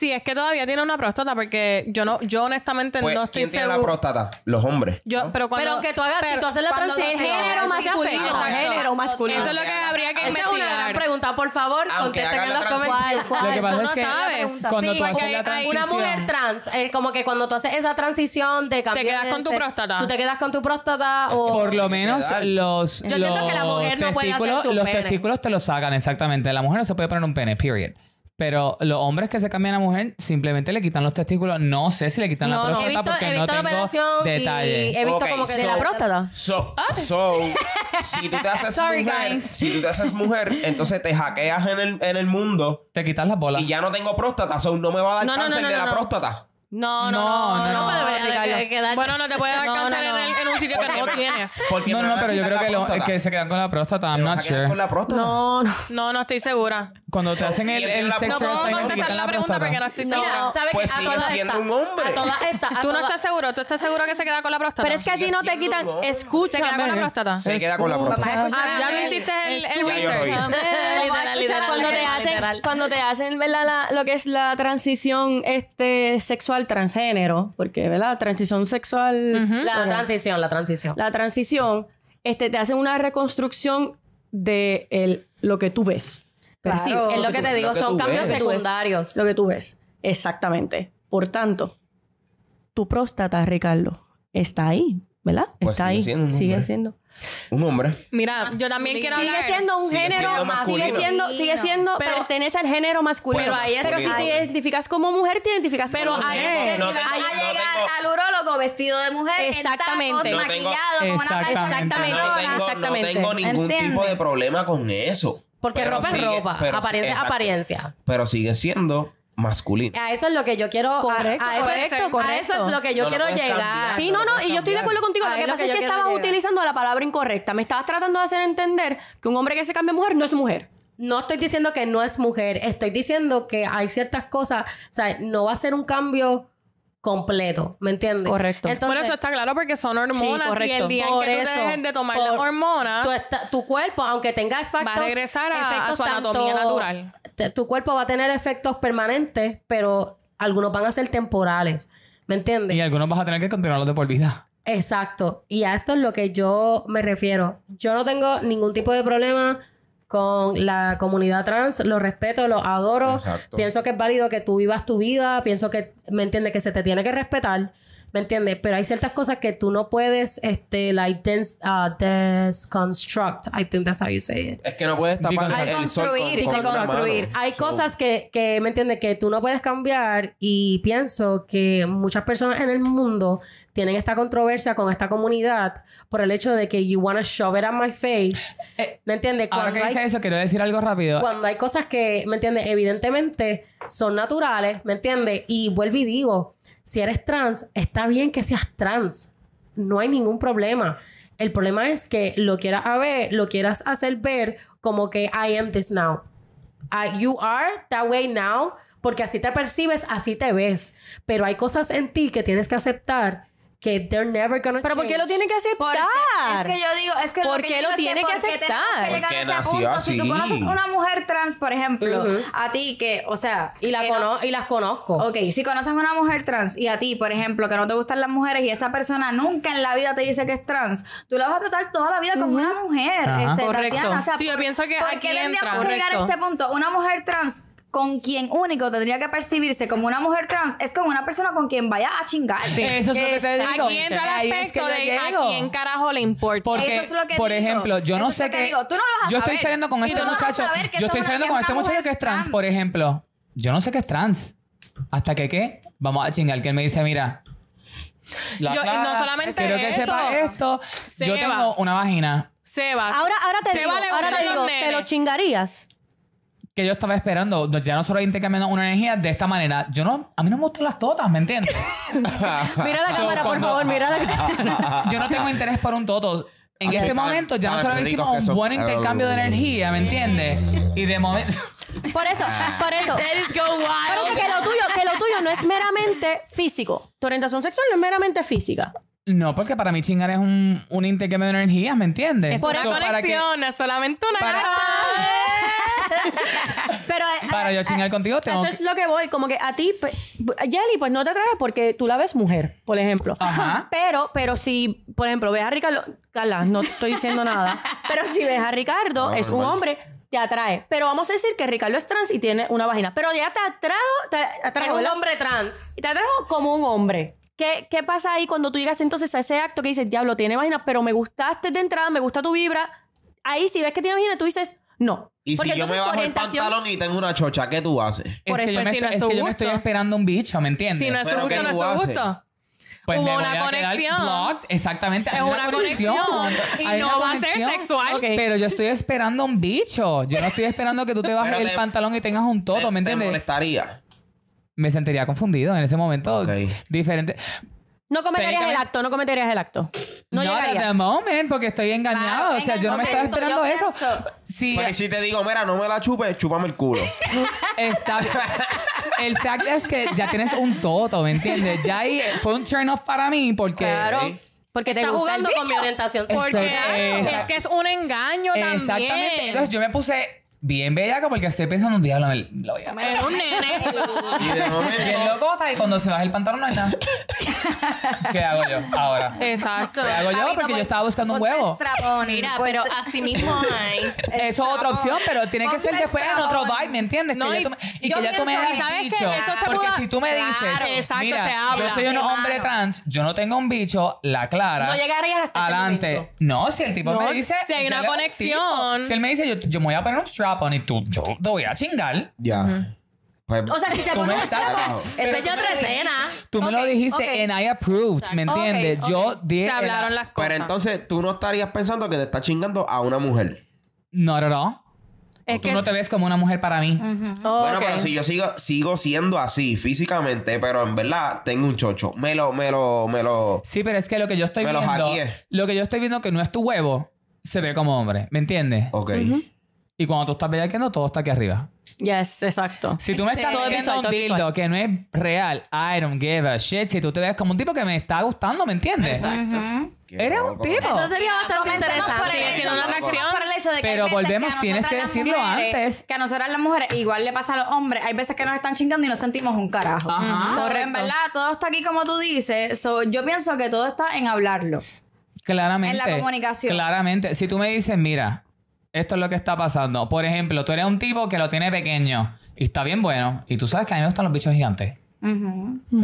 Sí, es que todavía tiene una próstata porque yo no, yo honestamente pues, no estoy seguro. ¿Quién tiene la próstata? Los hombres. Yo, pero cuando, que tú hagas, si tú haces la transición, es género masculino, género masculino. Eso es lo que habría que Esa es una gran pregunta, por favor, Aunque contesten en los comentarios. Lo que pasa es que sabes. cuando tú porque hay- una mujer trans, eh, como que cuando tú haces esa transición de cambiar quedas con tu próstata. Tú te quedas con tu próstata o por lo menos los, Yo entiendo que la mujer no puede hacer testículos, los testículos te los sacan exactamente. La mujer no se puede poner un pene, period. Pero los hombres que se cambian a mujer simplemente le quitan los testículos. No sé si le quitan la próstata porque no tengo detalles. he visto como que de la próstata. So, ah. so si, tú te haces mujer, te haces mujer, entonces te hackeas en el, en el mundo. Te quitas las bolas. Y ya no tengo próstata, so no me va a dar cáncer de la próstata. No, no, no. no, no, Bueno, no te puedes alcanzar en, en, un sitio que no tienes. no, no, pero yo creo que, que se quedan con la próstata. I'm con la próstata? No, no, no estoy segura. Cuando te hacen el, el sexo... No puedo contestar la pregunta porque no estoy segura. Pues sigue siendo un hombre. A Tú no estás seguro. Tú estás seguro que se queda con la próstata. Pero es que a ti no te quitan... Escucha. Se queda con la próstata. Se queda con la próstata. Ah, ya no hiciste el research. Cuando te hacen, ¿verdad? Lo que es la transición sexual transgénero, porque, ¿verdad? Transición sexual. La transición, la transición. La transición, este, te hace una reconstrucción de lo que tú ves. Claro, es lo que, te digo, son cambios secundarios. Lo que tú ves, exactamente. Por tanto, tu próstata, Ricardo, está ahí, ¿verdad? Pues está ahí, sigue siendo. Un hombre. Mira, yo también quiero hablar. Sigue siendo un género, masculino. sigue siendo, sigue siendo, pertenece al género masculino. Pero, pero si te identificas como mujer, te identificas como mujer. Pero ahí no, a llegar al urólogo vestido de mujer, exactamente, maquillado, exactamente, exactamente. No tengo ningún tipo de problema con eso. Porque ropa es ropa, apariencia es apariencia. Pero sigue siendo masculino. A eso es lo que yo quiero. Correcto, a, eso, a eso, es lo que yo quiero llegar. sí, no, no, y yo estoy de acuerdo contigo. Lo que, pasa es que estabas utilizando la palabra incorrecta. Me estabas tratando de hacer entender que un hombre que se cambia mujer no es mujer. No estoy diciendo que no es mujer. Estoy diciendo que hay ciertas cosas. O sea, no va a ser un cambio completo, ¿me entiendes? Correcto. Entonces, por eso está claro porque son hormonas y el día que dejen de tomar las hormonas, tu, cuerpo, aunque tenga efectos, va a regresar a, su anatomía natural. Tu cuerpo va a tener efectos permanentes, pero algunos van a ser temporales, ¿me entiendes? Y algunos vas a tener que continuarlos de por vida. Exacto. Y a esto es lo que yo me refiero. Yo no tengo ningún tipo de problema con la comunidad trans, los respeto, los adoro. Pienso que es válido que tú vivas tu vida, pienso que, ¿me entiende Que se te tiene que respetar. ¿Me entiendes? Pero hay ciertas cosas que tú no puedes, este, like, deconstruct. Ah, desconstruct. I think that's how you say it. Es que no puedes tapar el construir, sol con, construir. Hay cosas que, que, ¿me entiendes? Que tú no puedes cambiar y pienso que muchas personas en el mundo tienen esta controversia con esta comunidad por el hecho de que you wanna shove it on my face. Eh, ¿Me entiendes? Cuando Ahora dice eso, quiero decir algo rápido. Cuando hay cosas que, ¿me entiendes? Evidentemente son naturales, ¿me entiendes? Y vuelvo y digo si eres trans, está bien que seas trans. No hay ningún problema. El problema es que lo quieras ver, lo quieras hacer ver como que I am this now. Ah, you are that way now, porque así te percibes, así te ves. Pero hay cosas en ti que tienes que aceptar que they're never gonna Pero ¿por qué lo tiene que aceptar? es que yo digo, es que ¿Por lo que qué yo lo es que, que Que llegar a ese punto? Si tú conoces una mujer trans, por ejemplo, a ti que, o sea, y la cono y las conozco. Ok, si conoces a una mujer trans y a ti, por ejemplo, que no te gustan las mujeres y esa persona nunca en la vida te dice que es trans, tú la vas a tratar toda la vida como una mujer. Este, Correcto. o sea, sí, yo pienso que ¿por qué entra? correcto. que llegar a este punto? Una mujer trans con quien único tendría que percibirse como una mujer trans es con una persona con quien vaya a chingar. eso es lo que te digo. Aquí entra el aspecto de a quién carajo le importa. por ejemplo, yo no sé qué. yo estoy saliendo con este, este muchacho. que es trans, por ejemplo. Yo no sé qué es trans. Hasta que qué, vamos a chingar. Que él me dice, mira. yo, no solamente quiero que eso, esto. yo tengo una vagina. Sebas. Ahora, ahora te ahora te, digo ¿te lo chingarías? que yo estaba esperando. Ya no solo intercambiamos una energía de esta manera. Yo no, a mí no me gustan las totas, ¿me entiendes? mira la cámara, por favor, mira la cámara. yo no tengo interés por un toto. En ah, este momento ya solo hicimos un buen intercambio de energía, ¿me entiendes? Y de momento... Por eso, por eso. que lo tuyo, que lo tuyo no es meramente físico. Tu orientación sexual no es meramente física. No, porque para mí chingar es un, un intercambio de energías, ¿me entiendes? Es por una conexión, es solamente una para, para yo chingar ah, ah, contigo tengo Eso es lo que voy, como que a ti, Jelly, pues, pues no te atrae porque tú la ves mujer, por ejemplo. Ajá. Pero, pero si, por ejemplo, ves a Ricardo, Carla, no estoy diciendo nada, pero si ves a Ricardo, es un hombre, te atrae. Pero vamos a decir que Ricardo es trans y tiene una vagina. Pero ya te atrajo. Te atrajo es un hombre trans. y Te atrae como un hombre. ¿Qué, ¿Qué pasa ahí cuando tú llegas entonces a ese acto que dices, diablo, tiene vagina, pero me gustaste de entrada, me gusta tu vibra? Ahí si ves que tiene vagina, tú dices, no. Y si yo me bajo el pantalón y tengo una chocha, ¿qué tú haces? Es, que, me, si es que yo me estoy esperando un bicho, ¿me entiendes? Si no es su gusto, no es justo. Pues Hubo una conexión. Exactamente. Es una, conexión. Y no va a ser sexual. Pero yo estoy esperando un bicho. Yo no estoy esperando que tú te bajes el pantalón y tengas un todo, ¿me entiendes? Me molestaría. Me sentiría confundido en ese momento. Diferente. No cometerías el acto, no cometerías el acto. No, at the moment, porque estoy engañado. o sea, yo no me estaba esperando eso. Sí, Porque si te digo, mira, no me la chupes, chúpame el culo. Está El fact es que ya tienes un toto, ¿me entiendes? Ya ahí fue un turn off para mí porque... Claro. Porque te está gusta jugando con mi orientación sexual. Porque es que es un engaño también. Exactamente. Entonces yo me puse bien bellaco porque estoy pensando un día me lo voy a un nene. Y de momento. Bien locota y cuando se baja el pantalón no hay nada. ¿Qué hago yo ahora? Exacto. ¿Qué hago yo? Porque yo estaba buscando un huevo. Mira, pues. pero así mismo hay. Eso es otra opción, pero tiene que ser después en otro vibe, ¿me entiendes? que y, que ya tú me hayas dicho. Eso porque si tú me dices, exacto, se habla. yo soy un hombre trans, yo no tengo un bicho, la clara. No llegarías hasta este adelante. No, si el tipo me dice, si hay una conexión. Si él me dice, yo, yo me voy a poner un strap a poner tú, yo te voy a chingar. Ya. Pues, o sea, si se Tú me es otra escena. Tú me lo dijiste en I approved, ¿me entiendes? Yo dije... Se hablaron las cosas. Pero entonces tú no estarías pensando que te está chingando a una mujer. No, no, no. es Tú que no te ves como una mujer para mí. Bueno, pero si yo sigo, sigo siendo así físicamente, pero en verdad tengo un chocho. Me lo, me lo, me lo. Sí, pero es que lo que yo estoy Me lo viendo... Lo que yo estoy viendo que no es tu huevo, se ve como hombre, ¿me entiendes? Ok. Y cuando tú estás bellaqueando, todo está aquí arriba. Yes, exacto. Si tú me este, estás viendo un que no es real, I don't give a shit. Si tú te ves como un tipo que me está gustando, ¿me entiendes? Exacto. Eres un tipo. Eso sería bastante interesante. de que Pero volvemos, tienes que decirlo antes. Que a nosotras las mujeres, igual le pasa a los hombres, hay veces que nos están chingando y nos sentimos un carajo. Ajá. en verdad, todo está aquí como tú dices. yo pienso que todo está en hablarlo. Claramente. En la comunicación. Claramente. Si tú me dices, mira, esto es lo que está pasando. Por ejemplo, tú eres un tipo que lo tiene pequeño y está bien bueno. Y tú sabes que a mí me gustan los bichos gigantes. Pues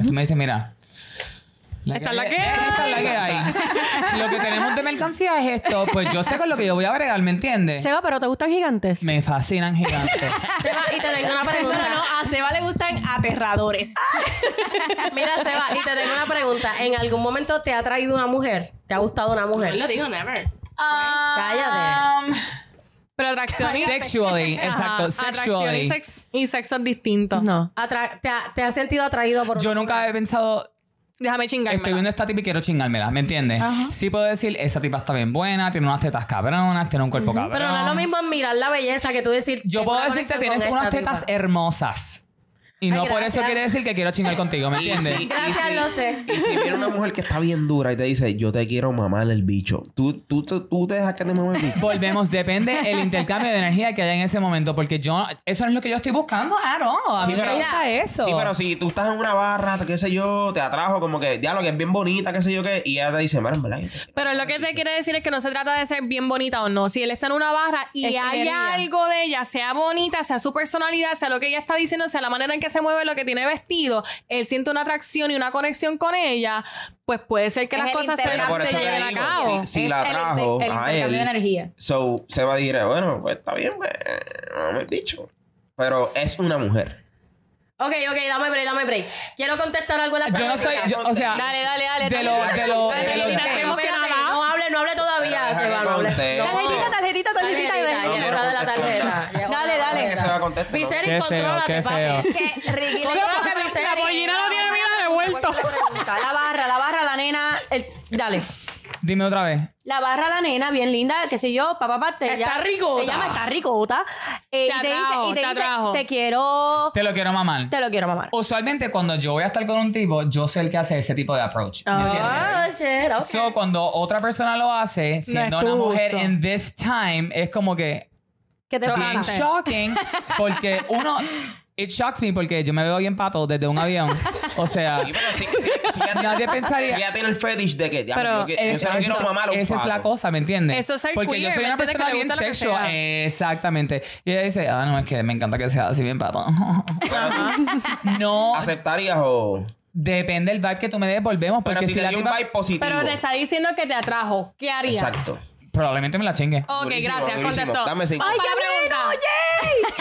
tú me dices, mira. la que esta la que hay. lo que tenemos de mercancía es esto. Pues yo sé con lo que yo voy a agregar ¿me entiendes? Seba, pero ¿te gustan gigantes? Me fascinan gigantes. Seba, y te tengo una pregunta. no, a Seba le gustan aterradores. Mira, Seba, y te tengo una pregunta. ¿En algún momento te ha traído una mujer? ¿Te ha gustado una mujer? No lo digo, never. Cállate. Um, pero atracción y Sexually, exacto, sexually. y, y sexo distintos. distinto. No. te, has sentido atraído por Yo nunca había he pensado. Déjame chingarme. Estoy viendo esta tipa y quiero chingármela, ¿me entiendes? Sí puedo decir, esa tipa está bien buena, tiene unas tetas cabronas, tiene un cuerpo cabrón. Pero no es lo mismo admirar la belleza que tú decir. Yo puedo decir que tienes unas tetas hermosas. Y no por eso quiere decir que quiero chingar contigo, ¿me entiendes? Sí, gracias, lo sé. Y si viene una mujer que está bien dura y te dice, yo te quiero mamar el bicho, tú, tú, tú, te dejas que te mames el bicho. Volvemos, depende el intercambio de energía que haya en ese momento, porque yo, eso no es lo que yo estoy buscando, claro a mí me gusta eso. Sí, pero si tú estás en una barra, qué sé yo, te atrajo, como que, diablo, que es bien bonita, qué sé yo qué, y ella te dice, mira, Pero lo que te quiere decir es que no se trata de ser bien bonita o no. Si él está en una barra y hay algo de ella, sea bonita, sea su personalidad, sea lo que ella está diciendo, sea la manera en que se se mueve, lo que tiene vestido, él siente una atracción y una conexión con ella, pues puede ser que las cosas se lleven a Si, la trajo a él, de energía. se va a decir, bueno, pues está bien, no me he dicho. Pero es una mujer. Ok, ok, dame break, dame break. Quiero contestar algo cosa. la Yo o sea. Dale, dale, dale. No hable, no hable todavía, Tarjetita, tarjetita, tarjetita contéstelo. y Qué feo, qué feo. Es que La pollina no tiene mira de vuelta. la barra, la barra, la nena. dale. Dime otra vez. La barra, la nena, bien linda, qué sé yo, papá, papá, te Está rico. ricota. llama, está ricota. Eh, te y te dice, y te, dice, te quiero, Te lo quiero mamar. te lo quiero mamar. Usualmente cuando yo voy a estar con un tipo, yo sé el que hace ese tipo de approach. Oh, shit, So, cuando otra persona lo hace, siendo una mujer en this time, es como que, que te Bien shocking, porque uno. It shocks me porque yo me veo bien pato desde un avión. O sea. nadie pensaría. Ya tiene el fetish de que. Pero Esa es la cosa, ¿me entiendes? Eso es ser Porque yo soy una persona bien sexual. Exactamente. Y ella dice, ah, no, es que me encanta que sea así bien pato. no, ¿Aceptarías o.? depende del vibe que tú me des, volvemos. Pero si, te la un vibe positivo. Pero te está diciendo que te atrajo. ¿Qué harías? Exacto. Probablemente me la chingue. Ok, gracias, contestó. Dame cinco. ¡Ay, ya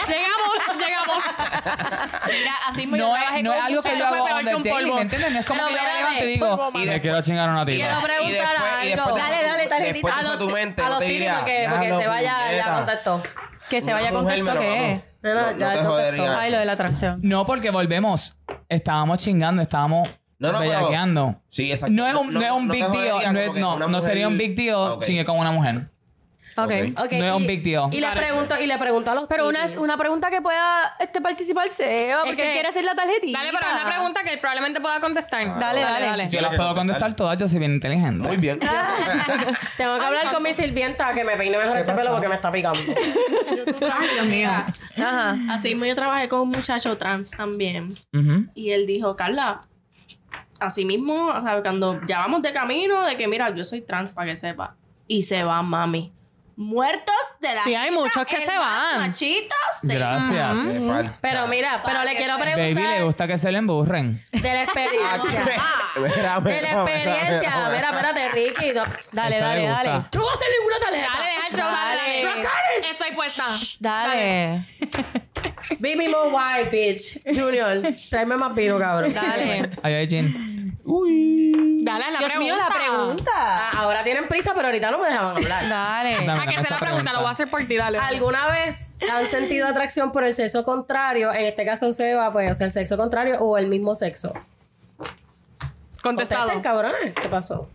qué pregunta. bueno! Llegamos, llegamos. así muy No es, no es algo que yo hago peor que un ¿me entiendes? No es como que yo me levanto y digo, y pues, me quiero chingar a una Quiero Y después- y después Dale, dale, dale. Después tu mente, a no te diría. porque, se vaya, ya contestó. Que se vaya a con es. No, no te jodería. Ay, lo de la atracción. No, porque volvemos. Estábamos chingando, estábamos no, no, No es un, no, es un big deal. No, es, no, sería un big deal sin con una mujer. Okay. Okay. No es un big deal. Y, le pregunto, y le a los Pero una, una pregunta que pueda este, participar CEO porque quiere hacer la tarjetita. Dale, pero una pregunta que probablemente pueda contestar. dale, dale, dale, Yo las puedo contestar todas, yo soy bien inteligente. Muy bien. Tengo que hablar con mi sirvienta que me peine mejor este pelo porque me está picando. Ay, Dios mío. Ajá. Así mismo yo trabajé con un muchacho trans también. Y él dijo, Carla Asimismo, o sea, cuando ya vamos de camino, de que mira, yo soy trans para que sepa. Y se va mami muertos de la Sí, hay muchos que se van. Machitos. sí. Gracias. Pero mira, pero le quiero preguntar a Baby le gusta que se le emburren. de la experiencia. De la experiencia. Mira, espérate, Ricky. Dale, dale, dale. No vas a hacer ninguna tarjeta. Dale, deja el dale, dale. Estoy puesta. Dale. baby more wild, bitch. Junior, tráeme más vino, cabrón. Dale. Ay, ay, uy Dale, la Dios mío, pregunta. la pregunta. Ah, ahora tienen prisa, pero ahorita no me dejaban hablar. Dale que sea la pregunta, lo voy a hacer por ti, dale. ¿Alguna vez han sentido atracción por el sexo contrario? En este caso, se va, puede ser sexo contrario o el mismo sexo. Contestado. Contesten, cabrones, ¿qué pasó?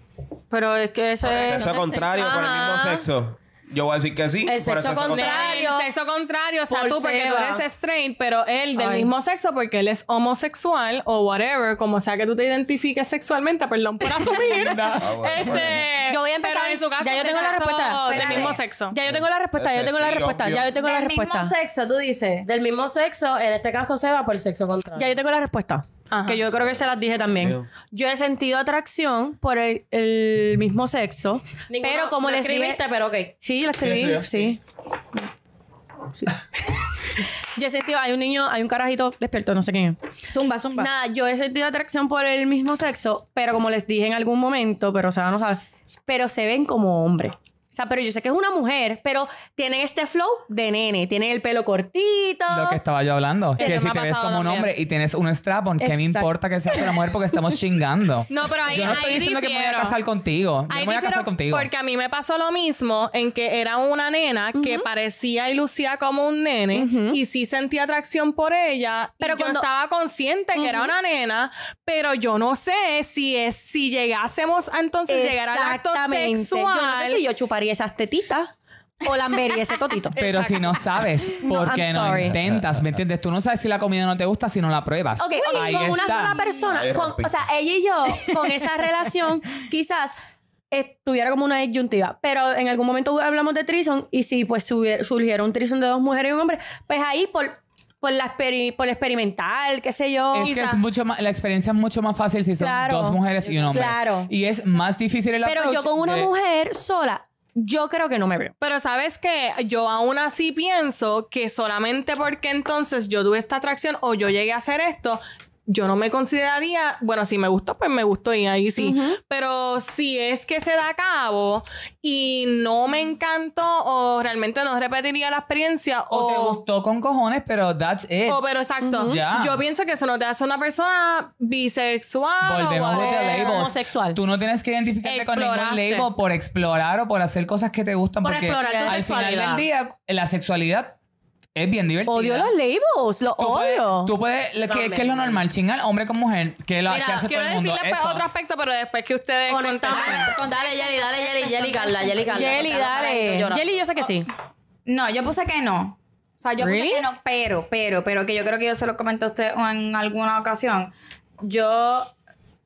Pero es que eso es. Sexo contrario, por el mismo sexo yo voy a decir que sí. El sexo, contrario. El sexo contrario, o sea, tú porque tú eres straight, pero él del mismo sexo porque él es homosexual o whatever, como sea que tú te identifiques sexualmente, perdón por asumir. este, Yo voy a empezar. en su caso, ya yo tengo la respuesta. Del mismo sexo. Ya yo tengo la respuesta, yo tengo la respuesta, ya yo tengo la respuesta. Del mismo sexo, tú dices. Del mismo sexo, en este caso se va por el sexo contrario. Ya yo tengo la respuesta. Que yo creo que se las dije también. Yo he sentido atracción por el, mismo sexo. pero como le escribiste, pero ok. Sí, la escribí, sí. yo he sentido, hay un niño, hay un carajito despertó no sé quién es. Zumba, zumba. Nada, yo he sentido atracción por el mismo sexo, pero como les dije en algún momento, pero o sea, pero se ven como hombres. O sea, pero yo sé que es una mujer, pero tiene este flow de nene. Tiene el pelo cortito. Lo que estaba yo hablando. que si te ves como un hombre y tienes un strap-on, ¿qué me importa que seas una mujer? Porque estamos chingando. No, pero ahí Yo no estoy diciendo que me voy a casar contigo. Yo me voy a casar contigo. Porque a mí me pasó lo mismo en que era una nena que parecía y lucía como un nene y sí sentía atracción por ella. Pero yo estaba consciente que era una nena, pero yo no sé si es si llegásemos a entonces llegar al acto sexual. Yo no sé si yo y esas tetitas o y ese totito. Pero si no sabes, porque no, no intentas, ¿me entiendes? Tú no sabes si la comida no te gusta si no la pruebas. Ok, con una sola persona, o sea, ella y yo, con esa relación, quizás estuviera como una disyuntiva. Pero en algún momento hablamos de trison y si pues surgiera un trison de dos mujeres y un hombre, pues ahí por, por, la por experimental qué sé yo. Es que es mucho la experiencia es mucho más fácil si son dos mujeres y un hombre. Claro. Y es más difícil el Pero yo con una mujer sola, yo creo que no me veo. Pero sabes que yo aún así pienso que solamente porque entonces yo tuve esta atracción o yo llegué a hacer esto, yo no me consideraría, bueno, si me gustó, pues me gustó y ahí sí. Pero si es que se da a cabo y no me encantó o realmente no repetiría la experiencia o... te gustó con cojones, pero that's it. O, pero exacto. Yo pienso que eso no te hace una persona bisexual o homosexual. Tú no tienes que identificarte con ningún label por explorar o por hacer cosas que te gustan por porque explorar tu al sexualidad. final del día la sexualidad es bien divertido. Odio los labels, los odio. tú puedes, lo que, es lo normal, chingar hombre con mujer, que lo que hace todo Quiero el mundo. decirles pues, otro aspecto, pero después que ustedes Honestamente, con- dale, Yelly, dale, Yelly. Jelly Carla, Jelly Carla. Jelly, dale. Jelly, yo sé que sí. Oh, no, yo puse que no. O sea, yo puse que no, pero, pero, pero, que yo creo que yo se lo comenté a usted en alguna ocasión. Yo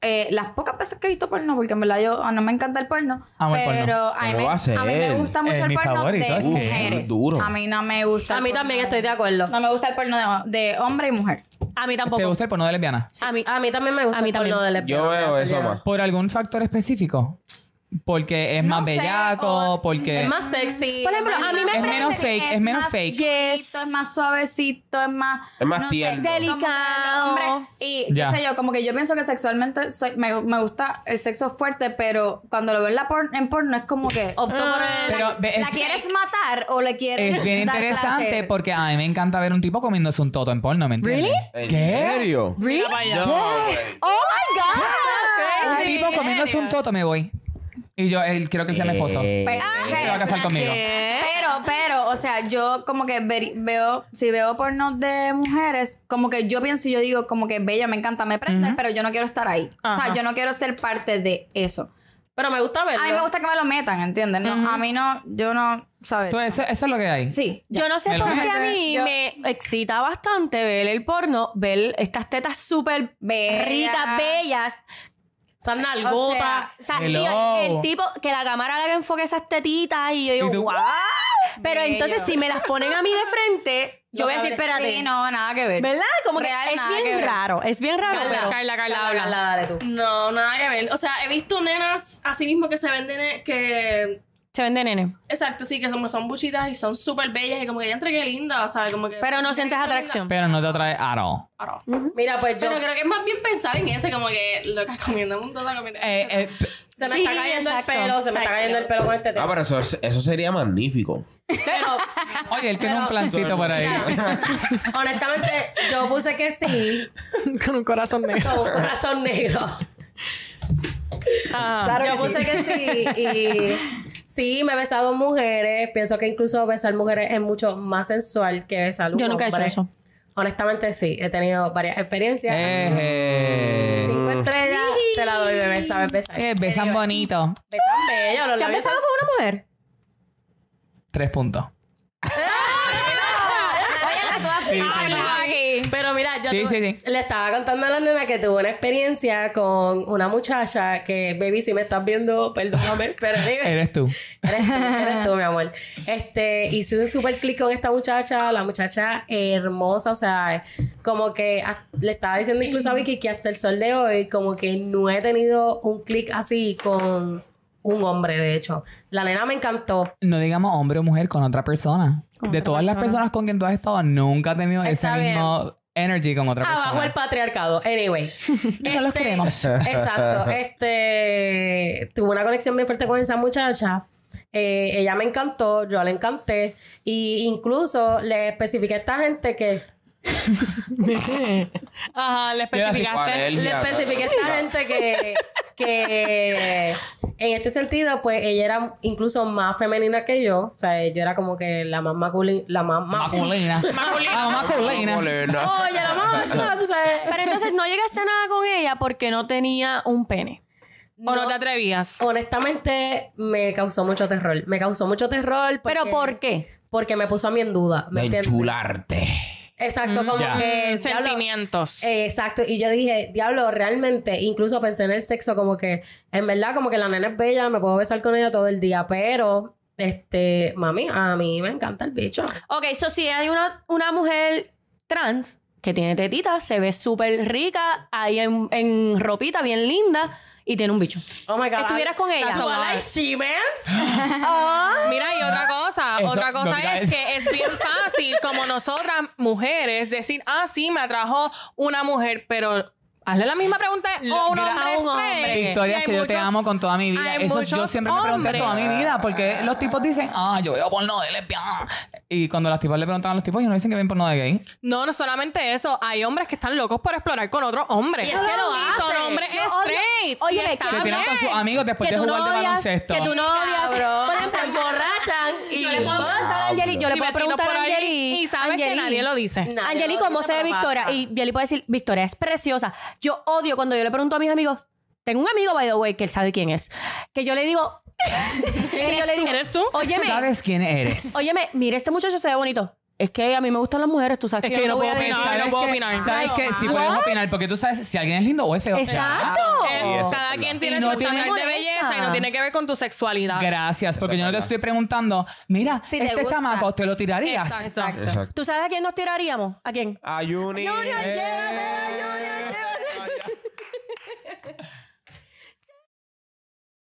eh, las pocas veces que he visto porno, porque en verdad yo ah, no me encanta el porno, pero a, mí me, gusta mucho el porno de mujeres. A mí no me gusta. A mí también estoy de acuerdo. No me gusta el porno de, hombre y mujer. A mí tampoco. ¿Te gusta el porno de lesbiana? A, mí, a mí también me gusta a mí el porno de lesbiana. Yo veo eso más. ¿Por algún factor específico? porque es más bellaco, porque es más sexy. Por ejemplo, a mí me es menos fake, es, menos más fake. Es más suavecito, es más es más tierno, delicado. Hombre, y qué sé yo, como que yo pienso que sexualmente soy, me, me, gusta el sexo fuerte, pero cuando lo veo en la porn, en porno es como que opto por ah. el, la, quieres matar o le quieres Es bien interesante porque a mí me encanta ver un tipo comiéndose un toto en porno, ¿me entiendes? ¿Really? ¿Qué? ¿En serio? ¿Really? ¿Qué? Oh my god. Un tipo comiéndose un toto me voy. Y yo, él, quiero que él sea mi esposo. Eh, pero, pues, ah, se va a casar conmigo. Pero, pero, o sea, yo como que veo, si veo porno de mujeres, como que yo pienso y yo digo, como que bella, me encanta, me prende, pero yo no quiero estar ahí. O sea, yo no quiero ser parte de eso. Pero me gusta verlo. A mí me gusta que me lo metan, ¿entiendes? No, A mí no, yo no, ¿sabes? eso, es lo que hay. Sí. Yo no sé por qué a mí me excita bastante ver el porno, ver estas tetas súper ricas, bellas, Sal nalgota. O sea, el tipo que la cámara la que enfoque esas tetitas y yo digo, ¡guau! Pero entonces si me las ponen a mí de frente, yo voy a decir, espérate. Sí, no, nada que ver. ¿Verdad? Como que es bien raro, es bien raro, Carla, Carla, Carla, dale tú. No, nada que ver. O sea, he visto nenas así mismo que se venden, eh, que se vende nene. Exacto, sí, que son, buchitas y son súper bellas y como que ya entre que linda, sea, Como que, pero no sientes atracción. Pero no te atrae at all. Mira, pues yo. Pero creo que es más bien pensar en ese, como que lo que comiendo un montón eh, eh, se me está cayendo el pelo, se me está cayendo el pelo con este ah, tema. Ah, pero eso, eso sería magnífico. Pero, Oye, él tiene un plancito para ahí. honestamente, yo puse que sí. con un corazón negro. Con un corazón negro. Ah. yo puse que sí y Sí, me he besado mujeres. Pienso que incluso besar mujeres es mucho más sensual que besar un Yo nunca he hecho eso. Honestamente, sí. He tenido varias experiencias. Eh. cinco estrellas. Te la doy, bebé. Sabes besar. Que eh, besan bonito. Besan bello. ¿Te has besado con una mujer? Tres puntos. Pero mira, yo le estaba contando a la nena que tuve una experiencia con una muchacha que, baby, si me estás viendo, perdóname, pero eres tú. Eres tú, eres tú, mi amor. Este, hice un super clic con esta muchacha, la muchacha hermosa, o sea, como que le estaba diciendo incluso a Vicky que hasta el sol de hoy, como que no he tenido un clic así con un hombre, de hecho. La nena me encantó. No digamos hombre o mujer con otra persona de todas las personas con quien tú has estado, nunca has tenido esa ese mismo energy con otra ah, persona. Abajo el patriarcado. Anyway. no los este, queremos. Exacto. Este, tuve una conexión muy fuerte con esa muchacha. Eh, ella me encantó, yo la encanté. Y incluso le especifiqué a esta gente que Ajá, le especificaste. Le especificé a esta gente que, en este sentido, pues ella era incluso más femenina que yo. O sea, yo era como que la más masculina. La más masculina. La masculina. Oye, la más. Pero entonces no llegaste nada con ella porque no tenía un pene. ¿O no, te atrevías? Honestamente, me causó mucho terror. Me causó mucho terror. ¿Pero por qué? Porque me puso a mí en duda. ¿me de Exacto, mm, como que. Mm, sentimientos. exacto. Y yo dije, diablo, realmente, incluso pensé en el sexo, como que, en verdad, como que la nena es bella, me puedo besar con ella todo el día, pero, este, mami, a mí me encanta el bicho. Ok, so si hay una, una mujer trans que tiene tetita se ve súper rica, ahí en, en ropita bien linda y tiene un bicho. Oh my God. Estuvieras con ella. Oh. Mira, y otra cosa, otra cosa es que es bien fácil como nosotras mujeres decir, ah, sí, me atrajo una mujer, pero Hazle la misma pregunta a un hombre, a Victoria, es que yo te amo con toda mi vida. Eso yo siempre hombres. me pregunté toda mi vida. Porque los tipos dicen, ah, yo veo porno de lesbian Y cuando las tipas le preguntan a los tipos, ellos no dicen que ven porno de gay. No, no solamente eso. Hay hombres que están locos por explorar con otros hombres. Y es que lo hacen. Son hombres straight. oye, que se tiran con sus amigos después de jugar de baloncesto. Que tú no odias. Por ejemplo, se emborrachan. Y yo le puedo preguntar a Angeli. Yo le puedo preguntar a Angeli. Y sabes que nadie lo dice. Angeli, ¿cómo se ve Victoria? Y Angeli puede decir, Victoria es preciosa. Yo odio cuando yo le pregunto a mis amigos, tengo un amigo, by the way, que él sabe quién es, que yo le digo, ¿Eres, tú? ¿Eres tú? ¿Sabes quién eres? Óyeme, mira, este muchacho se ve bonito. Es que a mí me gustan las mujeres, tú sabes es que, no puedo opinar. no puedo opinar. ¿Sabes que Si puedes opinar, porque tú sabes si alguien es lindo o es feo. Exacto. Cada quien tiene su estándar de belleza y no tiene que ver con tu sexualidad. Gracias, porque yo no te estoy preguntando, mira, este chamaco te lo tirarías. Exacto. Exacto. ¿Tú sabes a quién nos tiraríamos? ¿A quién? A Junior. Eh. a Junior,